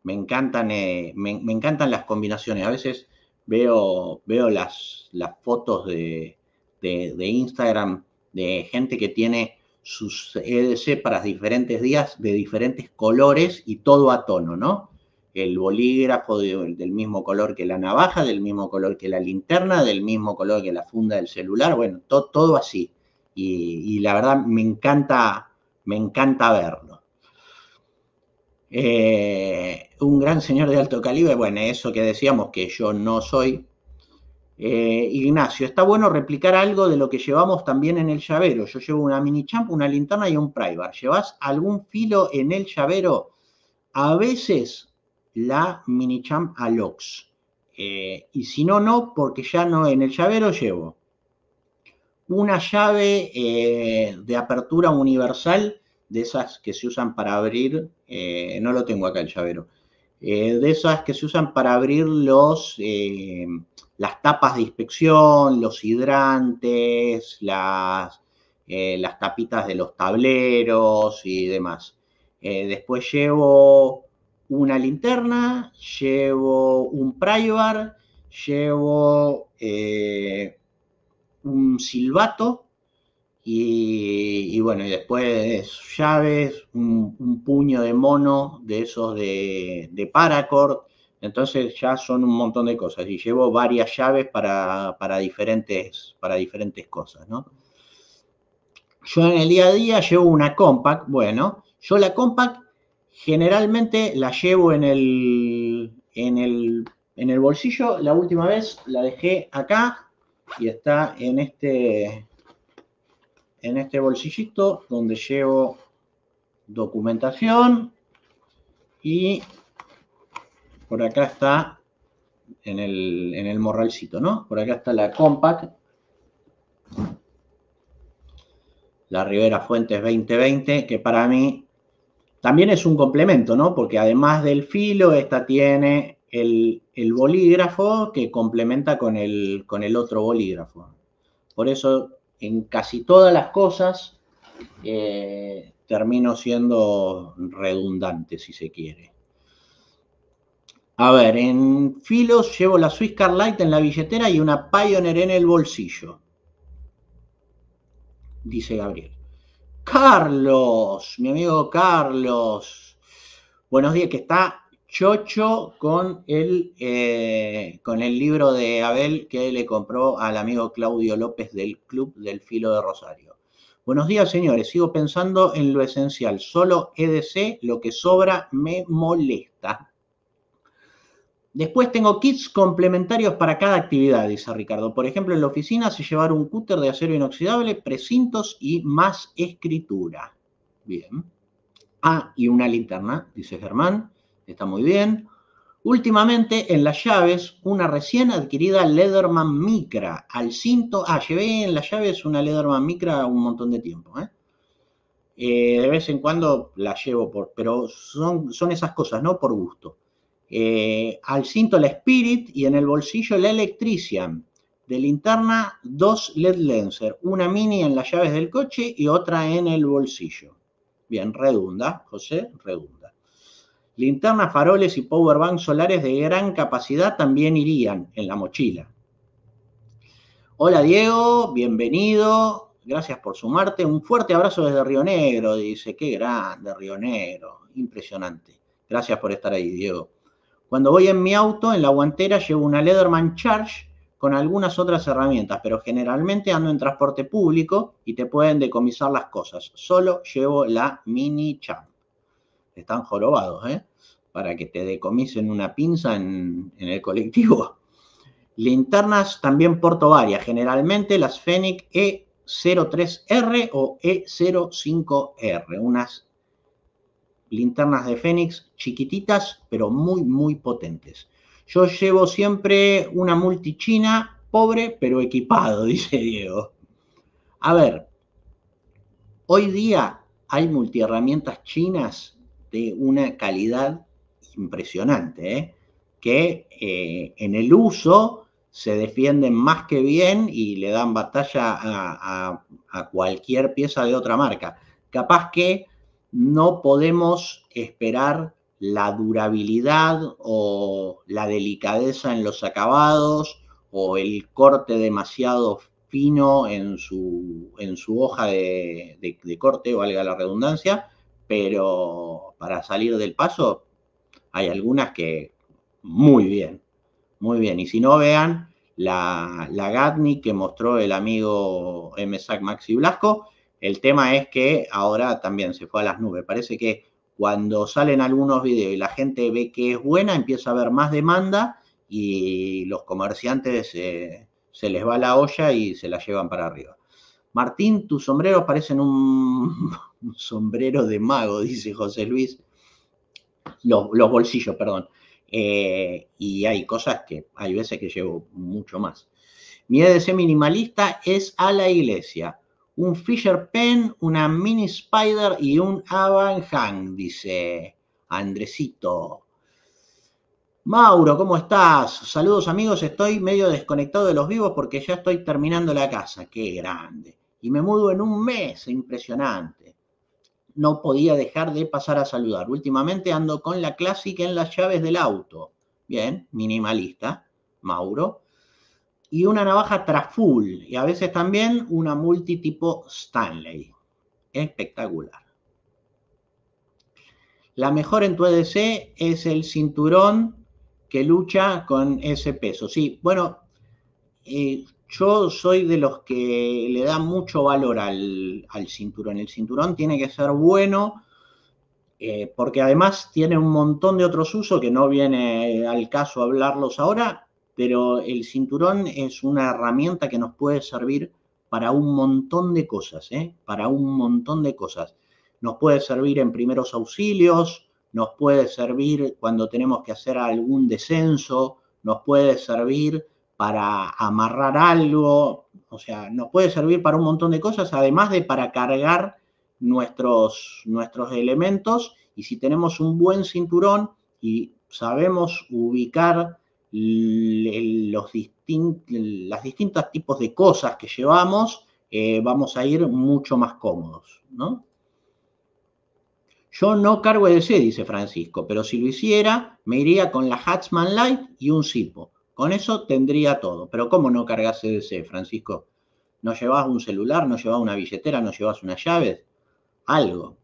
Me encantan, eh, me, encantan las combinaciones. A veces veo, veo las, fotos de, Instagram de gente que tiene sus EDC para diferentes días de diferentes colores y todo a tono, ¿no? El bolígrafo del mismo color que la navaja, del mismo color que la linterna, del mismo color que la funda del celular, bueno, todo así y, la verdad me encanta, me encanta verlo. Eh, un gran señor de alto calibre, bueno, eso que decíamos que yo no soy. Eh, Ignacio, está bueno replicar algo de lo que llevamos también en el llavero. Yo llevo una mini champ, una linterna y un privar. ¿Llevas algún filo en el llavero? A veces la mini champ alox. Eh, y si no, no, porque ya no en el llavero llevo una llave eh, de apertura universal, de esas que se usan para abrir, eh, no lo tengo acá el llavero, eh, de esas que se usan para abrir las tapas de inspección, los hidrantes, las, las tapitas de los tableros y demás. después llevo una linterna, llevo un pry bar, llevo un silbato y, bueno, y después llaves, un, puño de mono de esos de, paracord. Entonces ya son un montón de cosas y llevo varias llaves para, para, diferentes, para diferentes cosas, ¿no? Yo en el día a día llevo una compact, bueno, yo la compact generalmente la llevo en el, en el, en el bolsillo, la última vez la dejé acá, y está en este, en este bolsillito donde llevo documentación y por acá está en el, en el morralcito, ¿no? Por acá está la Compact, la Rivera Fuentes 2020, que para mí también es un complemento, ¿no? Porque además del filo, esta tiene el, bolígrafo que complementa con el, otro bolígrafo. Por eso en casi todas las cosas eh, termino siendo redundante, si se quiere. A ver, en filos llevo la Swiss Light en la billetera y una Pioneer en el bolsillo. Dice Gabriel. Carlos, mi amigo Carlos. Buenos días, que está chocho con el, eh, con el libro de Abel que le compró al amigo Claudio López del Club del Filo de Rosario. Buenos días, señores. Sigo pensando en lo esencial. Solo EDC, lo que sobra me molesta. Después tengo kits complementarios para cada actividad, dice Ricardo. Por ejemplo, en la oficina se llevar un cúter de acero inoxidable, precintos y más escritura. Bien. Ah, y una linterna, dice Germán. Está muy bien. Últimamente, en las llaves, una recién adquirida Leatherman Micra. Al cinto. Ah, llevé en las llaves una Leatherman Micra un montón de tiempo. ¿eh? eh de vez en cuando la llevo por. Pero son, son esas cosas, ¿no? Por gusto. Eh, al cinto la Spirit y en el bolsillo la Electrician. De linterna, dos LED Lenser. Una mini en las llaves del coche y otra en el bolsillo. Bien, redunda, José, redunda. Linternas, faroles y power banks solares de gran capacidad también irían en la mochila. Hola Diego, bienvenido. Gracias por sumarte. Un fuerte abrazo desde Río Negro. Dice, qué grande Río Negro. Impresionante. Gracias por estar ahí, Diego. Cuando voy en mi auto, en la guantera llevo una Leatherman Charge con algunas otras herramientas, pero generalmente ando en transporte público y te pueden decomisar las cosas. Solo llevo la Mini Champ. Están jorobados, ¿eh? para que te decomisen una pinza en, el colectivo. [laughs] Linternas también porto varias, generalmente las Fénix E03R o E05R, unas linternas de Fénix chiquititas, pero muy, muy potentes. Yo llevo siempre una multichina, pobre, pero equipado, [laughs] dice Diego. A ver, hoy día hay multiherramientas chinas de una calidad impresionante, ¿eh? que eh, en el uso se defienden más que bien y le dan batalla a, cualquier pieza de otra marca. Capaz que no podemos esperar la durabilidad o la delicadeza en los acabados o el corte demasiado fino en su, hoja de, de corte, valga la redundancia, pero para salir del paso hay algunas que muy bien, muy bien. Y si no, vean la, la GATNI que mostró el amigo MSAC Maxi Blasco. El tema es que ahora también se fue a las nubes. Parece que cuando salen algunos videos y la gente ve que es buena, empieza a haber más demanda y los comerciantes eh, se les va la olla y se la llevan para arriba. Martín, tus sombreros parecen un [laughs] sombrero de mago, dice José Luis los, bolsillos, perdón. Eh, y hay cosas que hay veces que llevo mucho más. Mi EDC minimalista es a la iglesia. Un Fisher Pen, una Mini Spider y un Avan Hang, dice Andresito. Mauro, ¿cómo estás? Saludos amigos, estoy medio desconectado de los vivos porque ya estoy terminando la casa. Qué grande. Y me mudo en un mes, impresionante no podía dejar de pasar a saludar. Últimamente ando con la clásica en las llaves del auto. Bien, minimalista, Mauro. Y una navaja traful y a veces también una multi tipo Stanley. Espectacular. La mejor en tu EDC es el cinturón que lucha con ese peso. Sí, bueno, eh, yo soy de los que le da mucho valor al, cinturón. El cinturón tiene que ser bueno eh, porque además tiene un montón de otros usos que no viene al caso hablarlos ahora, pero el cinturón es una herramienta que nos puede servir para un montón de cosas, ¿eh? para un montón de cosas. Nos puede servir en primeros auxilios, nos puede servir cuando tenemos que hacer algún descenso, nos puede servir para amarrar algo, o sea, nos puede servir para un montón de cosas, además de para cargar nuestros, nuestros elementos y si tenemos un buen cinturón y sabemos ubicar los distintos tipos de cosas que llevamos, eh, vamos a ir mucho más cómodos, ¿no? Yo no cargo EDC, dice Francisco, pero si lo hiciera, me iría con la Hatchman Light y un Zippo. Con eso tendría todo. Pero ¿cómo no cargas CDC, Francisco? ¿No llevas un celular? ¿No llevas una billetera? ¿No llevas unas llaves? Algo.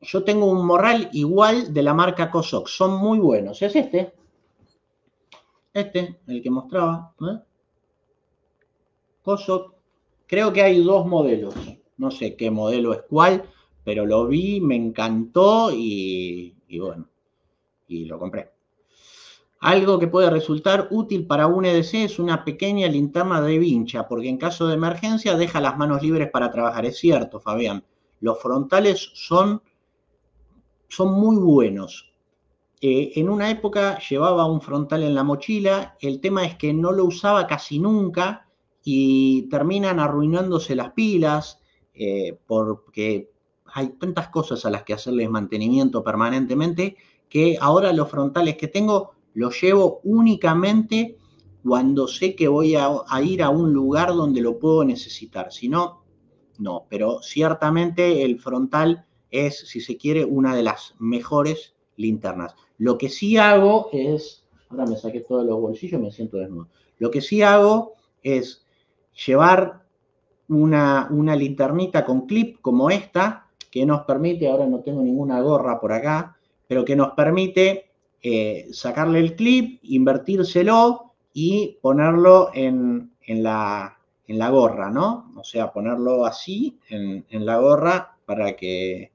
Yo tengo un morral igual de la marca COSOC. Son muy buenos. Es este. Este, el que mostraba. ¿eh? COSOC. Creo que hay dos modelos. No sé qué modelo es cuál, pero lo vi, me encantó y bueno, y lo compré. Algo que puede resultar útil para un EDC es una pequeña linterna de vincha, porque en caso de emergencia deja las manos libres para trabajar. Es cierto, Fabián, los frontales son, son muy buenos. Eh, en una época llevaba un frontal en la mochila, el tema es que no lo usaba casi nunca y terminan arruinándose las pilas eh, porque hay tantas cosas a las que hacerles mantenimiento permanentemente que ahora los frontales que tengo lo llevo únicamente cuando sé que voy a, ir a un lugar donde lo puedo necesitar. Si no, no. Pero ciertamente el frontal es, si se quiere, una de las mejores linternas. Lo que sí hago es, ahora me saqué todos los bolsillos y me siento desnudo. Lo que sí hago es llevar una, una, linternita con clip como esta, que nos permite, ahora no tengo ninguna gorra por acá, pero que nos permite eh, sacarle el clip, invertírselo y ponerlo en, la, gorra, ¿no? O sea, ponerlo así en, la gorra para que,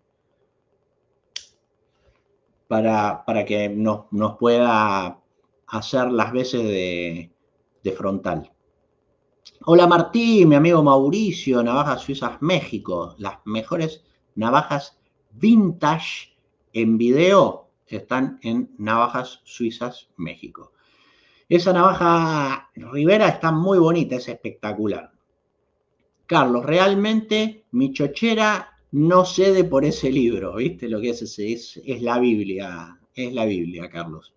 para, que nos, pueda hacer las veces de, de frontal. Hola Martí, mi amigo Mauricio, Navajas Suizas México, las mejores navajas vintage en video están en navajas suizas, México. Esa navaja Rivera está muy bonita, es espectacular. Carlos, realmente mi chochera no cede por ese libro, ¿viste? Lo que es, ese, es, es la Biblia, es la Biblia, Carlos.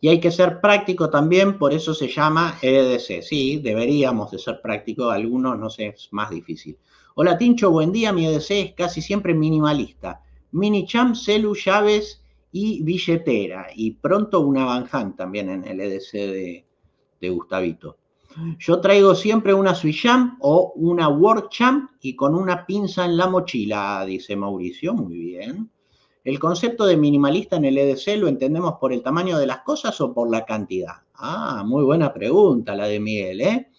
Y hay que ser práctico también, por eso se llama EDC. Sí, deberíamos de ser prácticos, algunos no sé, es más difícil. Hola Tincho, buen día, mi EDC es casi siempre minimalista. Mini champ, Celu, Llaves y Billetera. Y pronto una Van también en el EDC de, Gustavito. Yo traigo siempre una Swiss champ o una word Champ y con una pinza en la mochila, dice Mauricio. Muy bien. El concepto de minimalista en el EDC lo entendemos por el tamaño de las cosas o por la cantidad. Ah, muy buena pregunta la de Miguel, ¿eh?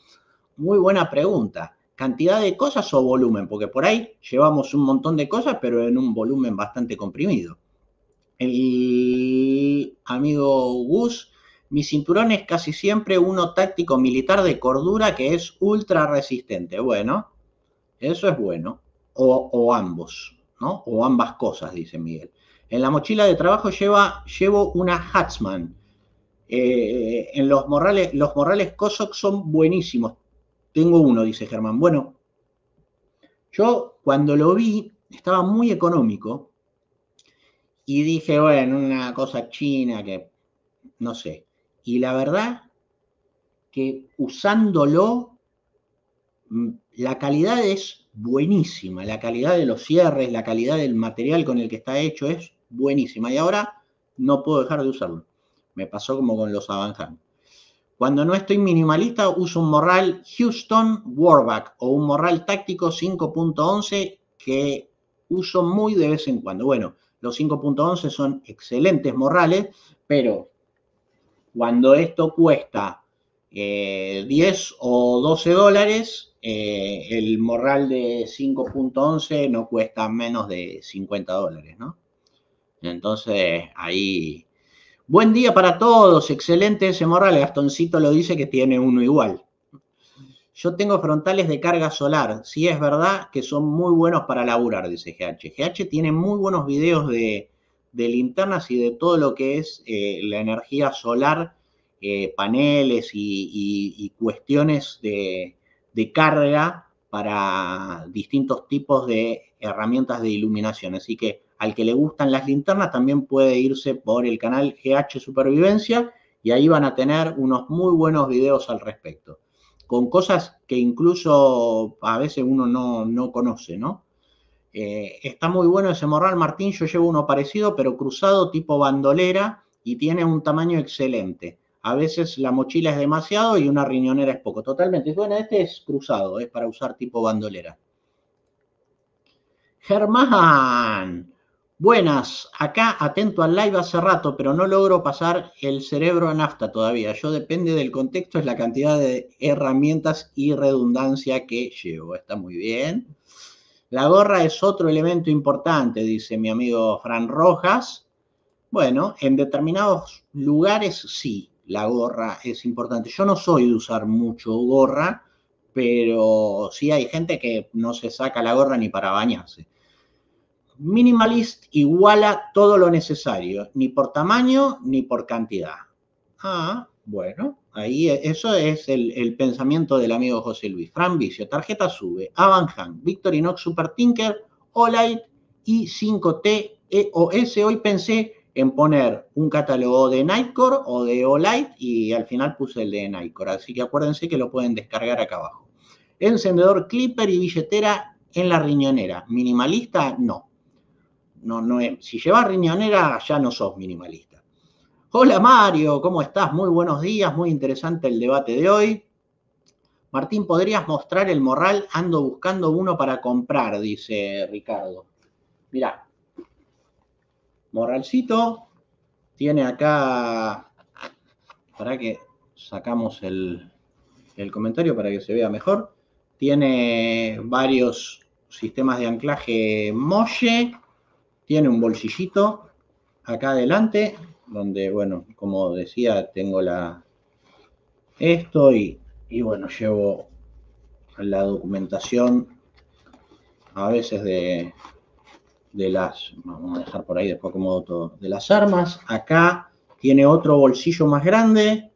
Muy buena pregunta cantidad de cosas o volumen, porque por ahí llevamos un montón de cosas, pero en un volumen bastante comprimido. El amigo Gus, mi cinturón es casi siempre uno táctico militar de cordura que es ultra resistente. Bueno, eso es bueno. O, ambos, ¿no? O ambas cosas, dice Miguel. En la mochila de trabajo lleva, llevo una Hatsman eh, en los morrales, los morrales Cossack son buenísimos tengo uno, dice Germán. Bueno, yo cuando lo vi estaba muy económico y dije, bueno, una cosa china que no sé. Y la verdad que usándolo, mm, la calidad es buenísima, la calidad de los cierres, la calidad del material con el que está hecho es buenísima. Y ahora no puedo dejar de usarlo. Me pasó como con los Avanjan. Cuando no estoy minimalista, uso un morral Houston Warback o un morral táctico 5.11 que uso muy de vez en cuando. Bueno, los 5.11 son excelentes morrales, pero cuando esto cuesta 10 eh, o 12 dólares, eh, el morral de 5.11 no cuesta menos de 50 dólares, ¿no? Entonces ahí Buen día para todos, excelente ese Morral. Gastoncito lo dice que tiene uno igual. Yo tengo frontales de carga solar. Sí, es verdad que son muy buenos para laburar, dice GH. GH tiene muy buenos videos de, linternas y de todo lo que es eh, la energía solar, eh, paneles y, y cuestiones de, de, carga para distintos tipos de herramientas de iluminación. Así que al que le gustan las linternas también puede irse por el canal GH Supervivencia y ahí van a tener unos muy buenos videos al respecto, con cosas que incluso a veces uno no, conoce, ¿no? Eh, está muy bueno ese morral, Martín, yo llevo uno parecido, pero cruzado tipo bandolera y tiene un tamaño excelente. A veces la mochila es demasiado y una riñonera es poco, totalmente. Bueno, este es cruzado, es para usar tipo bandolera. Germán, Buenas, acá atento al live hace rato, pero no logro pasar el cerebro a nafta todavía. Yo depende del contexto, es la cantidad de herramientas y redundancia que llevo. Está muy bien. La gorra es otro elemento importante, dice mi amigo Fran Rojas. Bueno, en determinados lugares sí, la gorra es importante. Yo no soy de usar mucho gorra, pero sí hay gente que no se saca la gorra ni para bañarse. Minimalist iguala todo lo necesario, ni por tamaño ni por cantidad. Ah, bueno, ahí e, eso es el, pensamiento del amigo José Luis. Fran Vicio, tarjeta sube, Avanhan, Victorinox Super Tinker, Olight y 5T EOS. Hoy pensé en poner un catálogo de Nightcore o de Olight y al final puse el de Nightcore. Así que acuérdense que lo pueden descargar acá abajo. Encendedor clipper y billetera en la riñonera. Minimalista, no. No, no si llevas riñonera, ya no sos minimalista. Hola Mario, ¿cómo estás? Muy buenos días, muy interesante el debate de hoy. Martín, ¿podrías mostrar el morral? Ando buscando uno para comprar, dice Ricardo. Mirá, morralcito, tiene acá, para que sacamos el, el comentario para que se vea mejor, tiene varios sistemas de anclaje Molle, tiene un bolsillito acá adelante, donde, bueno, como decía, tengo la esto y, bueno, llevo la documentación a veces de, de las, vamos a dejar por ahí, después acomodo todo, de las armas. Acá tiene otro bolsillo más grande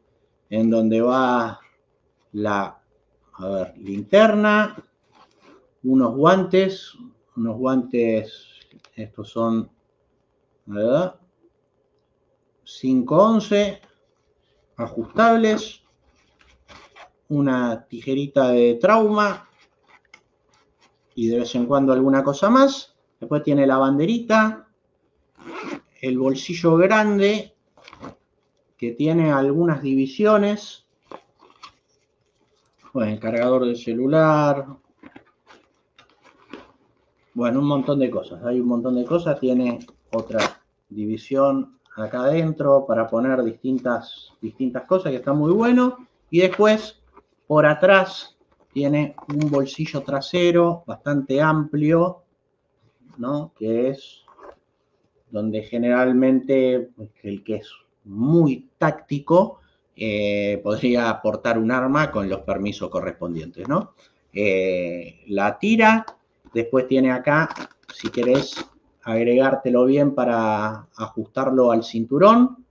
en donde va la, a ver, linterna, unos guantes, unos guantes estos son, ¿verdad? 511 ajustables, una tijerita de trauma y de vez en cuando alguna cosa más. Después tiene la banderita, el bolsillo grande que tiene algunas divisiones, el cargador de celular, bueno, un montón de cosas. Hay un montón de cosas. Tiene otra división acá adentro para poner distintas, distintas cosas que está muy bueno. Y después, por atrás, tiene un bolsillo trasero bastante amplio, ¿no? Que es donde generalmente pues, el que es muy táctico eh, podría portar un arma con los permisos correspondientes, ¿no? Eh, la tira Después tiene acá, si querés agregártelo bien para ajustarlo al cinturón.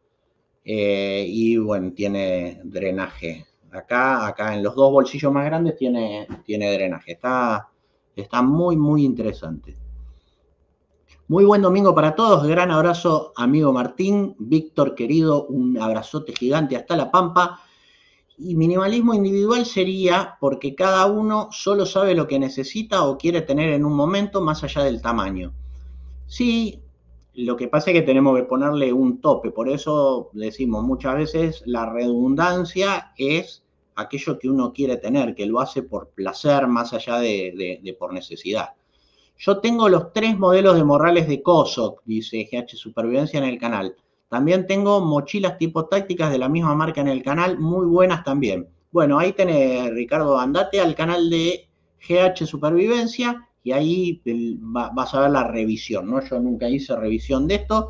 Eh, y bueno, tiene drenaje. Acá, acá en los dos bolsillos más grandes tiene, tiene drenaje. Está, está muy, muy interesante. Muy buen domingo para todos. Gran abrazo, amigo Martín. Víctor, querido, un abrazote gigante hasta La Pampa. Y minimalismo individual sería porque cada uno solo sabe lo que necesita o quiere tener en un momento más allá del tamaño. Sí, lo que pasa es que tenemos que ponerle un tope, por eso decimos muchas veces la redundancia es aquello que uno quiere tener, que lo hace por placer más allá de, por necesidad. Yo tengo los tres modelos de morrales de COSOC, dice GH Supervivencia en el canal. También tengo mochilas tipo tácticas de la misma marca en el canal, muy buenas también. Bueno, ahí tenés, Ricardo, andate al canal de GH Supervivencia y ahí vas a ver la revisión, ¿no? Yo nunca hice revisión de esto.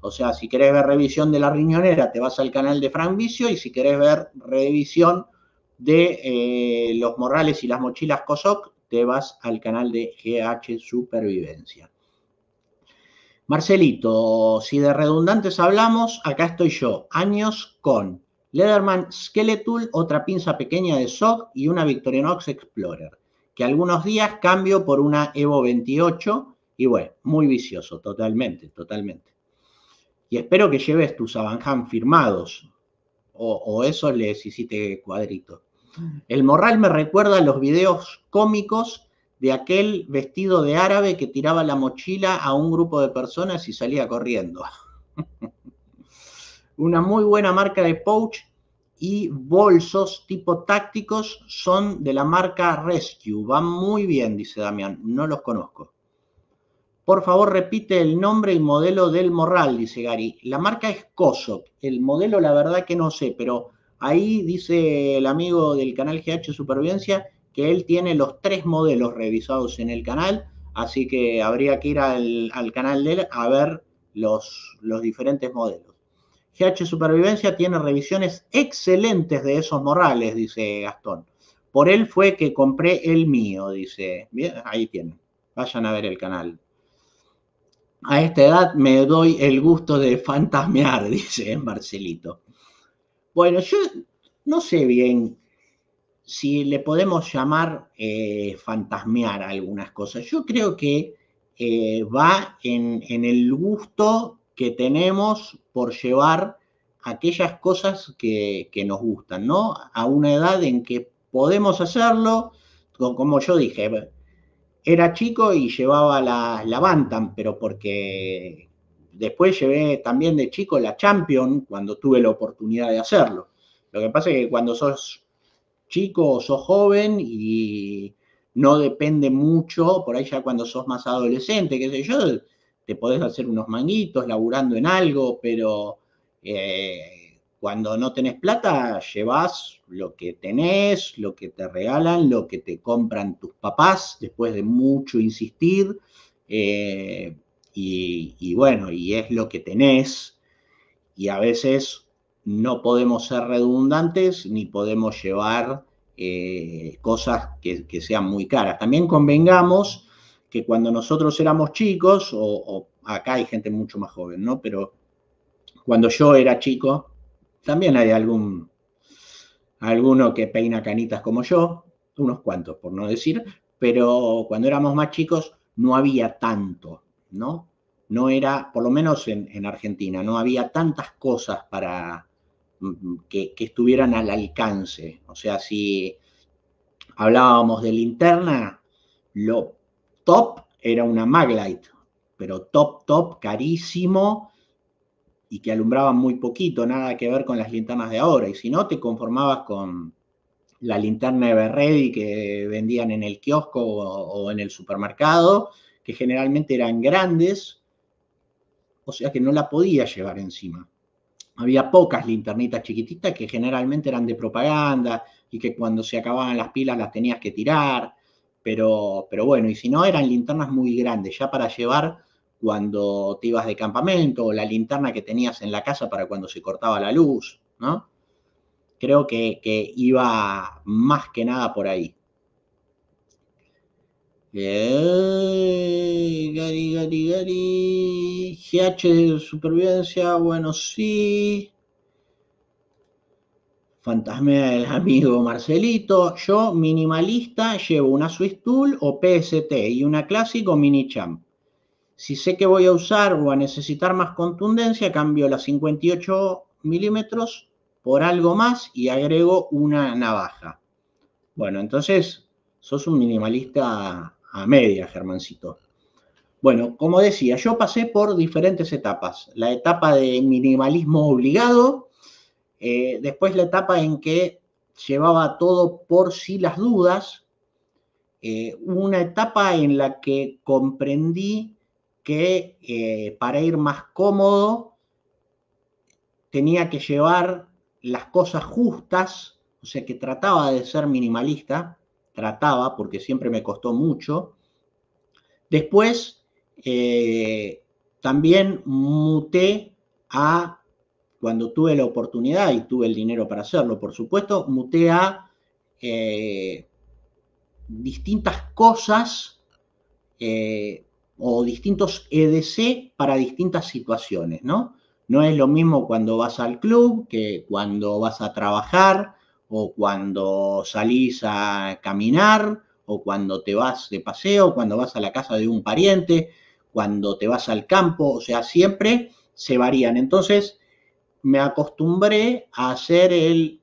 O sea, si querés ver revisión de la riñonera, te vas al canal de Frank Vicio y si querés ver revisión de eh, los morrales y las mochilas COSOC, te vas al canal de GH Supervivencia. Marcelito, si de redundantes hablamos, acá estoy yo, años con Leatherman Skeletool, otra pinza pequeña de Sog y una Victorinox Explorer, que algunos días cambio por una Evo 28 y bueno, muy vicioso, totalmente, totalmente. Y espero que lleves tus Avanham firmados o, o eso les hiciste cuadrito. Mm. El morral me recuerda a los videos cómicos de aquel vestido de árabe que tiraba la mochila a un grupo de personas y salía corriendo. [laughs] Una muy buena marca de pouch y bolsos tipo tácticos son de la marca Rescue. Van muy bien, dice Damián, no los conozco. Por favor, repite el nombre y modelo del morral, dice Gary. La marca es COSOC. El modelo, la verdad que no sé, pero ahí dice el amigo del canal GH Supervivencia que él tiene los tres modelos revisados en el canal, así que habría que ir al, canal de él a ver los, los diferentes modelos. GH Supervivencia tiene revisiones excelentes de esos morrales, dice Gastón. Por él fue que compré el mío, dice. ahí tiene Vayan a ver el canal. A esta edad me doy el gusto de fantasmear, [laughs] dice Marcelito. Bueno, yo no sé bien si le podemos llamar eh, fantasmear algunas cosas. Yo creo que eh, va en, el gusto que tenemos por llevar aquellas cosas que, nos gustan, ¿no? A una edad en que podemos hacerlo, como yo dije, era chico y llevaba la, la Bantam, pero porque después llevé también de chico la Champion cuando tuve la oportunidad de hacerlo. Lo que pasa es que cuando sos chico o sos joven y no depende mucho, por ahí ya cuando sos más adolescente, qué sé yo, te podés hacer unos manguitos laburando en algo, pero eh, cuando no tenés plata, llevas lo que tenés, lo que te regalan, lo que te compran tus papás después de mucho insistir. Eh, y, y bueno, y es lo que tenés. Y a veces no podemos ser redundantes ni podemos llevar eh, cosas que, sean muy caras. También convengamos que cuando nosotros éramos chicos, o, acá hay gente mucho más joven, ¿no? Pero cuando yo era chico, también hay algún, alguno que peina canitas como yo, unos cuantos por no decir, pero cuando éramos más chicos no había tanto, ¿no? No era, por lo menos en Argentina, no había tantas cosas para, Mm, mm, que, estuvieran al alcance. O sea, si hablábamos de linterna, lo top era una maglite, pero top, top, carísimo y que alumbraba muy poquito, nada que ver con las linternas de ahora. Y si no, te conformabas con la linterna Everready que vendían en el kiosco o, o, en el supermercado, que generalmente eran grandes, o sea que no la podía llevar encima había pocas linternitas chiquititas que generalmente eran de propaganda y que cuando se acababan las pilas las tenías que tirar, pero, pero bueno, y si no eran linternas muy grandes, ya para llevar cuando te ibas de campamento o la linterna que tenías en la casa para cuando se cortaba la luz, ¿no? Creo que iba más que nada por ahí. Gari Gari Gari GH de supervivencia, bueno, sí. Fantasmea el amigo Marcelito. Yo, minimalista, llevo una Swiss Tool o PST y una clásico Mini Champ. Si sé que voy a usar o a necesitar más contundencia, cambio las 58 milímetros por algo más y agrego una navaja. Bueno, entonces sos un minimalista media, Germancito. Bueno, como decía, yo pasé por diferentes etapas. La etapa de minimalismo obligado, eh, después la etapa en que llevaba todo por sí las dudas, eh, una etapa en la que comprendí que eh, para ir más cómodo tenía que llevar las cosas justas, o sea que trataba de ser minimalista, trataba, porque siempre me costó mucho. Después, eh, también muté a, cuando tuve la oportunidad y tuve el dinero para hacerlo, por supuesto, muté a eh, distintas cosas eh, o distintos EDC para distintas situaciones, ¿no? No es lo mismo cuando vas al club que cuando vas a trabajar, o cuando salís a caminar, o cuando te vas de paseo, cuando vas a la casa de un pariente, cuando te vas al campo, o sea, siempre se varían. Entonces, me acostumbré a hacer el,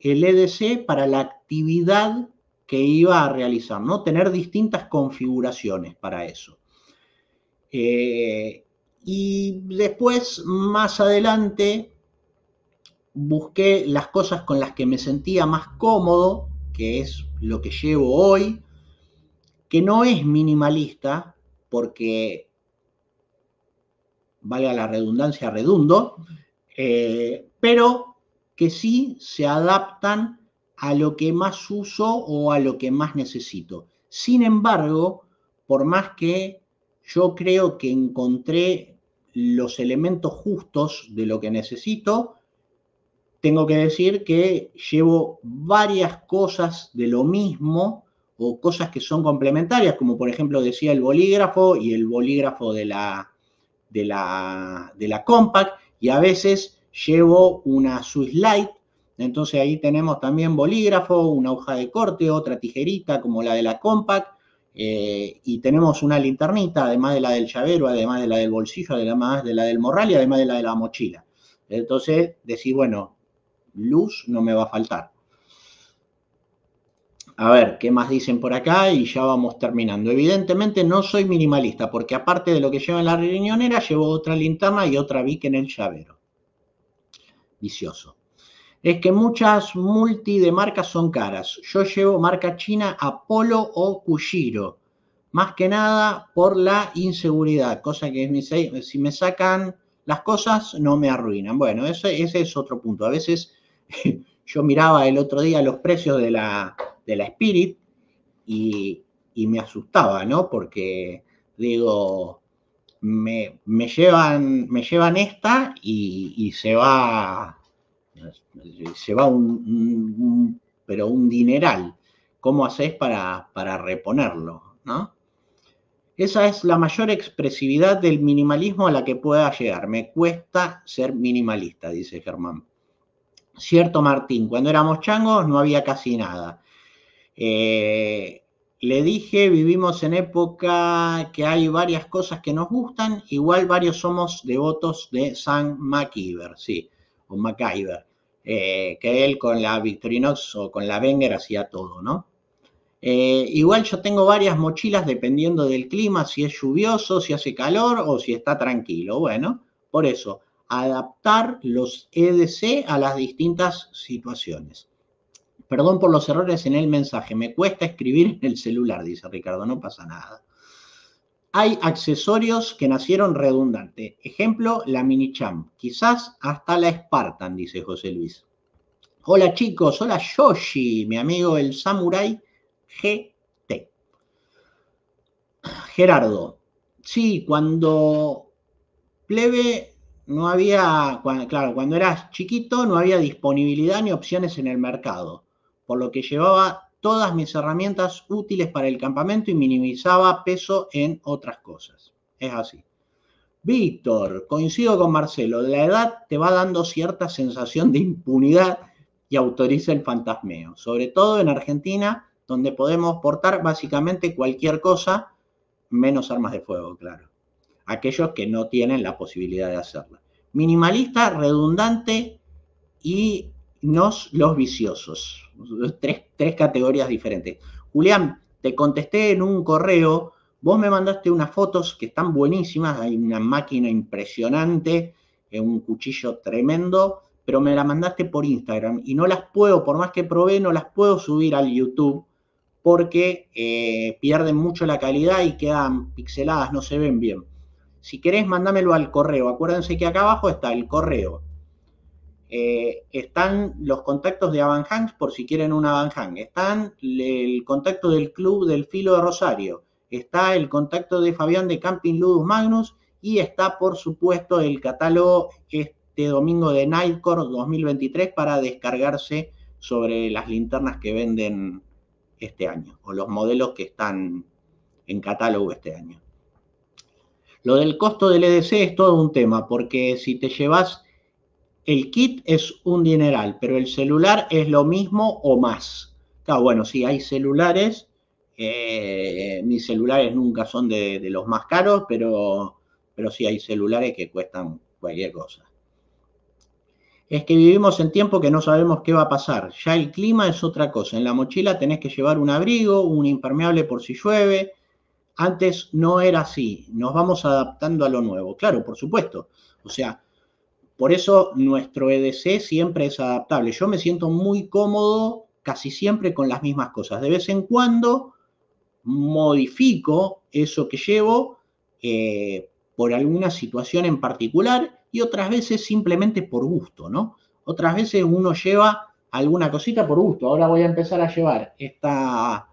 el EDC para la actividad que iba a realizar, ¿no? Tener distintas configuraciones para eso. Eh, y después, más adelante, busqué las cosas con las que me sentía más cómodo, que es lo que llevo hoy, que no es minimalista, porque, valga la redundancia, redundo, eh, pero que sí se adaptan a lo que más uso o a lo que más necesito. Sin embargo, por más que yo creo que encontré los elementos justos de lo que necesito, tengo que decir que llevo varias cosas de lo mismo o cosas que son complementarias, como por ejemplo decía el bolígrafo y el bolígrafo de la, de de la Compact, y a veces llevo una Swiss Light, entonces ahí tenemos también bolígrafo, una hoja de corte, otra tijerita como la de la Compact, eh, y tenemos una linternita, además de la del llavero, además de la del bolsillo, además de la del morral y además de la de la mochila. Entonces decir, bueno, luz no me va a faltar. A ver, ¿qué más dicen por acá? Y ya vamos terminando. Evidentemente no soy minimalista, porque aparte de lo que llevo en la riñonera, llevo otra linterna y otra bic en el llavero. Vicioso. Es que muchas multi de marcas son caras. Yo llevo marca china Apolo o Kushiro. Más que nada por la inseguridad, cosa que si me sacan las cosas no me arruinan. Bueno, ese es otro punto. A veces [laughs] Yo miraba el otro día los precios de la, Spirit y, me asustaba, ¿no? Porque digo, me, llevan, esta y, se va, se va un, pero un dineral. ¿Cómo haces para, reponerlo? Esa es la mayor expresividad del minimalismo a la que pueda llegar. Me cuesta ser minimalista, dice Germán. Cierto Martín, cuando éramos changos no había casi nada. Eh, le dije, vivimos en época que hay varias cosas que nos gustan, igual varios somos devotos de San MacIver, sí, o MacIver, eh, que él con la Victorinox o con la Wenger hacía todo, ¿no? Eh, igual yo tengo varias mochilas dependiendo del clima, si es lluvioso, si hace calor o si está tranquilo. Bueno, por eso, adaptar los EDC a las distintas situaciones. Perdón por los errores en el mensaje, me cuesta escribir en el celular, dice Ricardo, no pasa nada. Hay accesorios que nacieron redundante. Ejemplo, la mini champ, quizás hasta la Spartan, dice José Luis. Hola chicos, hola Yoshi, mi amigo el Samurai GT. Gerardo, sí, cuando plebe no había, claro, cuando eras chiquito no había disponibilidad ni opciones en el mercado, por lo que llevaba todas mis herramientas útiles para el campamento y minimizaba peso en otras cosas. Es así. Víctor, coincido con Marcelo, la edad te va dando cierta sensación de impunidad y autoriza el fantasmeo, sobre todo en Argentina, donde podemos portar básicamente cualquier cosa, menos armas de fuego, claro aquellos que no tienen la posibilidad de hacerla. Minimalista, redundante y los viciosos. Tres, categorías diferentes. Julián, te contesté en un correo, vos me mandaste unas fotos que están buenísimas, hay una máquina impresionante, un cuchillo tremendo, pero me la mandaste por Instagram y no las puedo, por más que probé, no las puedo subir al YouTube porque eh, pierden mucho la calidad y quedan pixeladas, no se ven bien. Si querés, mándamelo al correo. Acuérdense que acá abajo está el correo. Eh, están los contactos de Avanhang, por si quieren un Avanhang. Están el contacto del Club del Filo de Rosario. Está el contacto de Fabián de Camping Ludus Magnus. Y está, por supuesto, el catálogo este domingo de Nightcore 2023 para descargarse sobre las linternas que venden este año o los modelos que están en catálogo este año. Lo del costo del EDC es todo un tema, porque si te llevas el kit es un dineral, pero el celular es lo mismo o más. Claro, bueno, sí, hay celulares. Eh, mis celulares nunca son de, los más caros, pero, pero sí hay celulares que cuestan cualquier cosa. Es que vivimos en tiempo que no sabemos qué va a pasar. Ya el clima es otra cosa. En la mochila tenés que llevar un abrigo, un impermeable por si llueve, antes no era así, nos vamos adaptando a lo nuevo, claro, por supuesto. O sea, por eso nuestro EDC siempre es adaptable. Yo me siento muy cómodo casi siempre con las mismas cosas. De vez en cuando modifico eso que llevo eh, por alguna situación en particular y otras veces simplemente por gusto, ¿no? Otras veces uno lleva alguna cosita por gusto. Ahora voy a empezar a llevar esta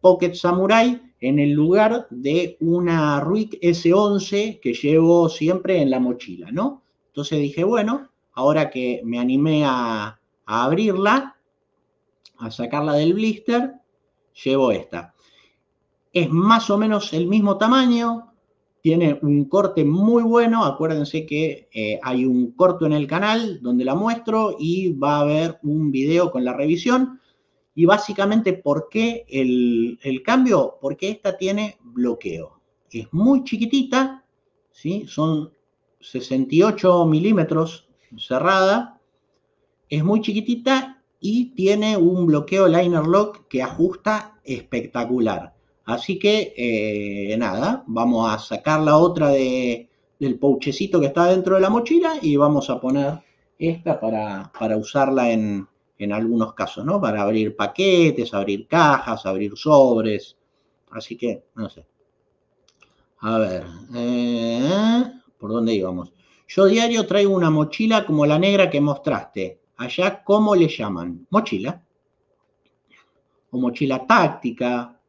Pocket Samurai en el lugar de una RUIC S11 que llevo siempre en la mochila, ¿no? Entonces dije, bueno, ahora que me animé a, abrirla, a sacarla del blister, llevo esta. Es más o menos el mismo tamaño, tiene un corte muy bueno. Acuérdense que eh, hay un corto en el canal donde la muestro y va a haber un video con la revisión. Y básicamente, ¿por qué el, cambio? Porque esta tiene bloqueo. Es muy chiquitita, ¿sí? son 68 milímetros cerrada, es muy chiquitita y tiene un bloqueo liner lock que ajusta espectacular. Así que, eh, nada, vamos a sacar la otra de, del pouchecito que está dentro de la mochila y vamos a poner esta para usarla en, en algunos casos, ¿no? Para abrir paquetes, abrir cajas, abrir sobres. Así que, no sé. A ver, eh, ¿por dónde íbamos? Yo diario traigo una mochila como la negra que mostraste. Allá, ¿cómo le llaman? Mochila. O mochila táctica.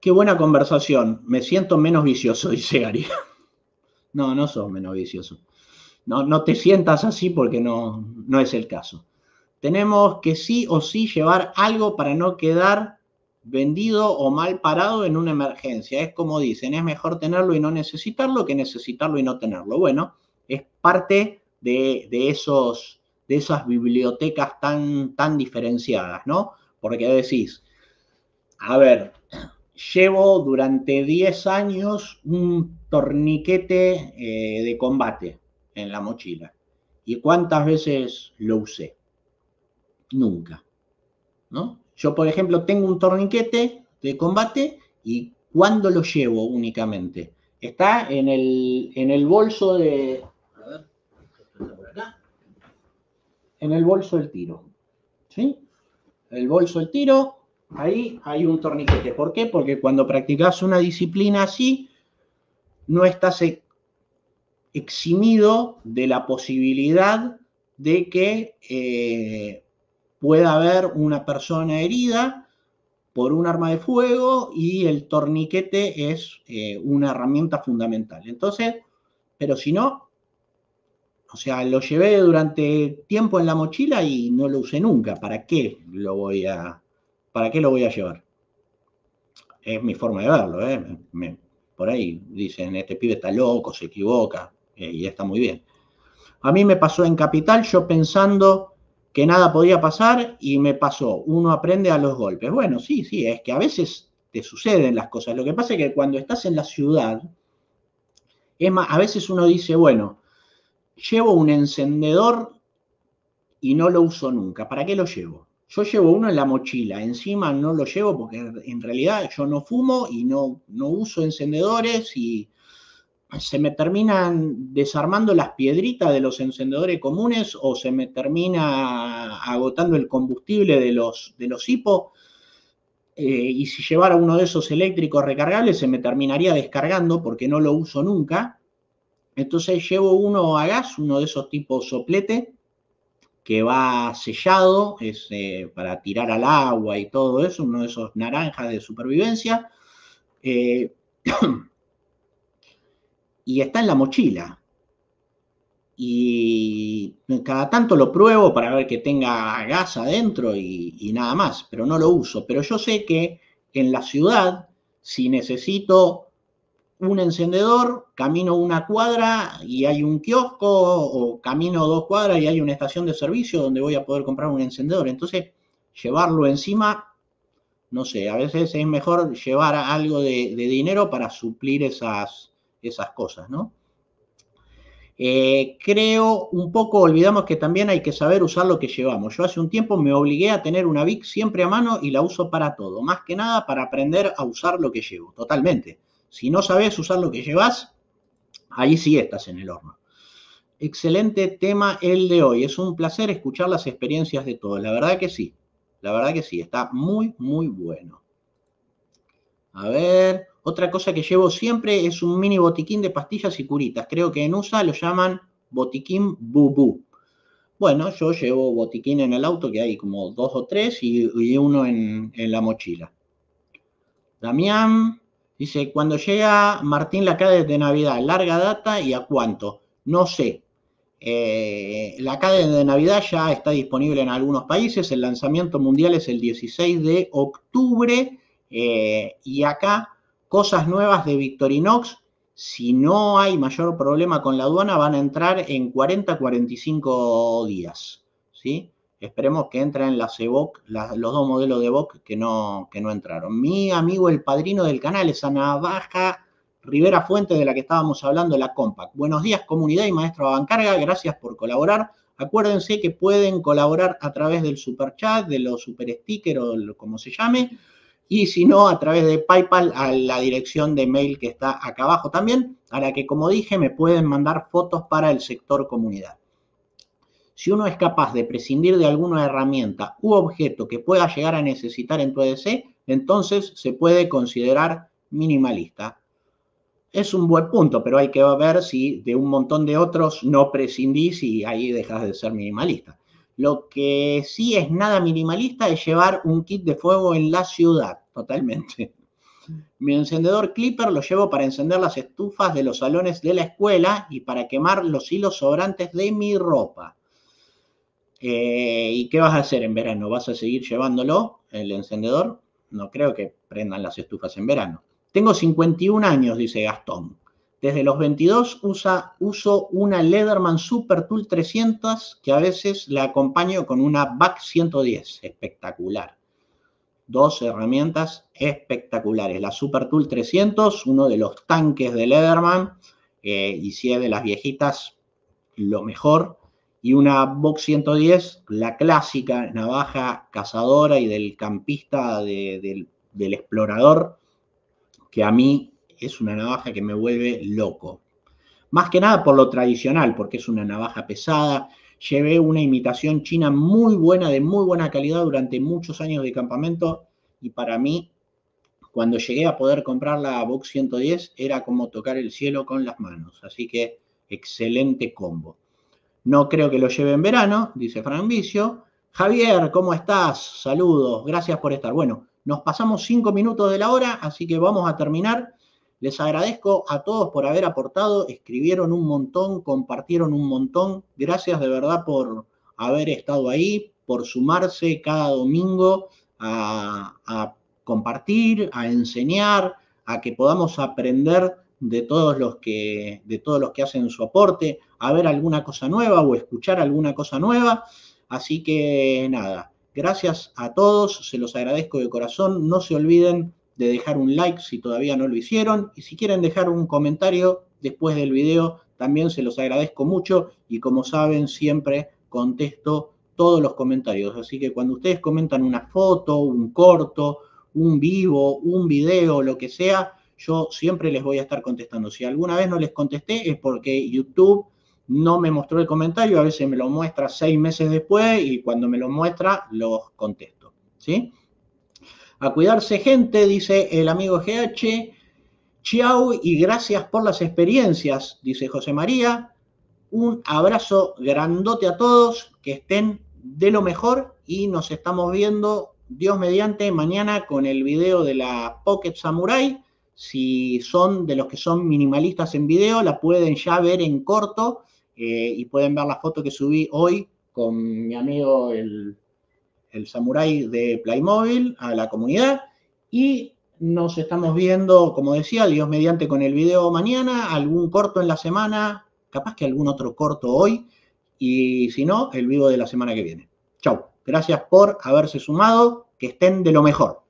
Qué buena conversación. Me siento menos vicioso, [laughs] dice Gary. No, no sos menos vicioso. No, no te sientas así porque no, no es el caso. Tenemos que sí o sí llevar algo para no quedar vendido o mal parado en una emergencia. Es como dicen, es mejor tenerlo y no necesitarlo que necesitarlo y no tenerlo. Bueno, es parte de, esos, de esas bibliotecas tan, tan diferenciadas, ¿no? Porque decís, a ver, llevo durante 10 años un torniquete eh, de combate en la mochila. ¿Y cuántas veces lo usé? Nunca. ¿no? Yo, por ejemplo, tengo un torniquete de combate y ¿cuándo lo llevo únicamente? Está en el, bolso de... A ver, En el bolso del tiro. ¿Sí? El bolso del tiro, ahí hay un torniquete. ¿Por qué? Porque cuando practicas una disciplina así, no estás e-, eximido de la posibilidad de que eh, puede haber una persona herida por un arma de fuego y el torniquete es eh, una herramienta fundamental. Entonces, pero si no, o sea, lo llevé durante tiempo en la mochila y no lo usé nunca. ¿Para qué lo voy a, para qué lo voy a llevar? Es mi forma de verlo. ¿eh? por ahí dicen, este pibe está loco, se equivoca, eh, y está muy bien. A mí me pasó en Capital, yo pensando que nada podía pasar y me pasó. Uno aprende a los golpes. Bueno, sí, sí, es que a veces te suceden las cosas. Lo que pasa es que cuando estás en la ciudad, es a veces uno dice, bueno, llevo un encendedor y no lo uso nunca. ¿Para qué lo llevo? Yo llevo uno en la mochila, encima no lo llevo porque en realidad yo no fumo y no, no uso encendedores y se me terminan desarmando las piedritas de los encendedores comunes o se me termina agotando el combustible de los, de los hipo. Eh, y si llevara uno de esos eléctricos recargables se me terminaría descargando porque no lo uso nunca. Entonces llevo uno a gas, uno de esos tipos soplete, que va sellado, es eh, para tirar al agua y todo eso, uno de esos naranjas de supervivencia. Eh, [clears throat] y está en la mochila. Y cada tanto lo pruebo para ver que tenga gas adentro y, nada más, pero no lo uso. Pero yo sé que en la ciudad, si necesito un encendedor, camino una cuadra y hay un kiosco, o camino dos cuadras y hay una estación de servicio donde voy a poder comprar un encendedor. Entonces, llevarlo encima, no sé, a veces es mejor llevar algo de dinero para suplir esas, esas cosas, ¿no? Eh, creo un poco, olvidamos que también hay que saber usar lo que llevamos. Yo hace un tiempo me obligué a tener una VIC siempre a mano y la uso para todo, más que nada para aprender a usar lo que llevo, totalmente. Si no sabes usar lo que llevas, ahí sí estás en el horno. Excelente tema el de hoy. Es un placer escuchar las experiencias de todos. La verdad que sí. La verdad que sí. Está muy, muy bueno. A ver. Otra cosa que llevo siempre es un mini botiquín de pastillas y curitas. Creo que en USA lo llaman botiquín bubú. Bueno, yo llevo botiquín en el auto, que hay como dos o tres, y, uno en, la mochila. Damián dice, cuando llega Martín la cadena de Navidad, larga data y a cuánto. No sé. Eh, la cadena de Navidad ya está disponible en algunos países. El lanzamiento mundial es el 16 de octubre eh, y acá Cosas nuevas de Victorinox, si no hay mayor problema con la aduana, van a entrar en 40-45 días. ¿sí? Esperemos que entren las EVOC, los dos modelos de EVOC que no, que no entraron. Mi amigo, el padrino del canal, esa navaja Rivera Fuente de la que estábamos hablando, la Compact. Buenos días, comunidad y maestro Abancarga, gracias por colaborar. Acuérdense que pueden colaborar a través del super chat, de los super stickers o como se llame, y si no, a través de PayPal a la dirección de mail que está acá abajo también, a la que, como dije, me pueden mandar fotos para el sector comunidad. Si uno es capaz de prescindir de alguna herramienta u objeto que pueda llegar a necesitar en tu EDC, entonces se puede considerar minimalista. Es un buen punto, pero hay que ver si de un montón de otros no prescindís y ahí dejas de ser minimalista. Lo que sí es nada minimalista es llevar un kit de fuego en la ciudad, totalmente. Mi encendedor clipper lo llevo para encender las estufas de los salones de la escuela y para quemar los hilos sobrantes de mi ropa. Eh, ¿Y qué vas a hacer en verano? ¿Vas a seguir llevándolo, el encendedor? No creo que prendan las estufas en verano. Tengo 51 años, dice Gastón. Desde los 22 usa, uso una Leatherman Super Tool 300 que a veces la acompaño con una Back 110, espectacular. Dos herramientas espectaculares. La Super Tool 300, uno de los tanques de Leatherman, eh, y si es de las viejitas, lo mejor. Y una Box 110, la clásica navaja cazadora y del campista, del, del explorador, que a mí es una navaja que me vuelve loco. Más que nada por lo tradicional, porque es una navaja pesada. Llevé una imitación china muy buena, de muy buena calidad durante muchos años de campamento y para mí, cuando llegué a poder comprar la Box 110, era como tocar el cielo con las manos. Así que excelente combo. No creo que lo lleve en verano, dice Fran Vicio. Javier, ¿cómo estás? Saludos, gracias por estar. Bueno, nos pasamos cinco minutos de la hora, así que vamos a terminar. Les agradezco a todos por haber aportado, escribieron un montón, compartieron un montón. Gracias de verdad por haber estado ahí, por sumarse cada domingo a, compartir, a enseñar, a que podamos aprender de todos los que de todos los que hacen su aporte, a ver alguna cosa nueva o escuchar alguna cosa nueva. Así que nada, gracias a todos, se los agradezco de corazón. No se olviden de dejar un like si todavía no lo hicieron y si quieren dejar un comentario después del video también se los agradezco mucho y como saben siempre contesto todos los comentarios. Así que cuando ustedes comentan una foto, un corto, un vivo, un video, lo que sea, yo siempre les voy a estar contestando. Si alguna vez no les contesté es porque YouTube no me mostró el comentario, a veces me lo muestra seis meses después y cuando me lo muestra los contesto. ¿Sí? A cuidarse gente, dice el amigo GH. chau y gracias por las experiencias, dice José María. Un abrazo grandote a todos, que estén de lo mejor y nos estamos viendo, Dios mediante, mañana con el video de la Pocket Samurai. Si son de los que son minimalistas en video, la pueden ya ver en corto eh, y pueden ver la foto que subí hoy con mi amigo el el samurái de Playmobil a la comunidad y nos estamos viendo, como decía, Dios mediante con el video mañana, algún corto en la semana, capaz que algún otro corto hoy y si no, el vivo de la semana que viene. Chau, gracias por haberse sumado, que estén de lo mejor.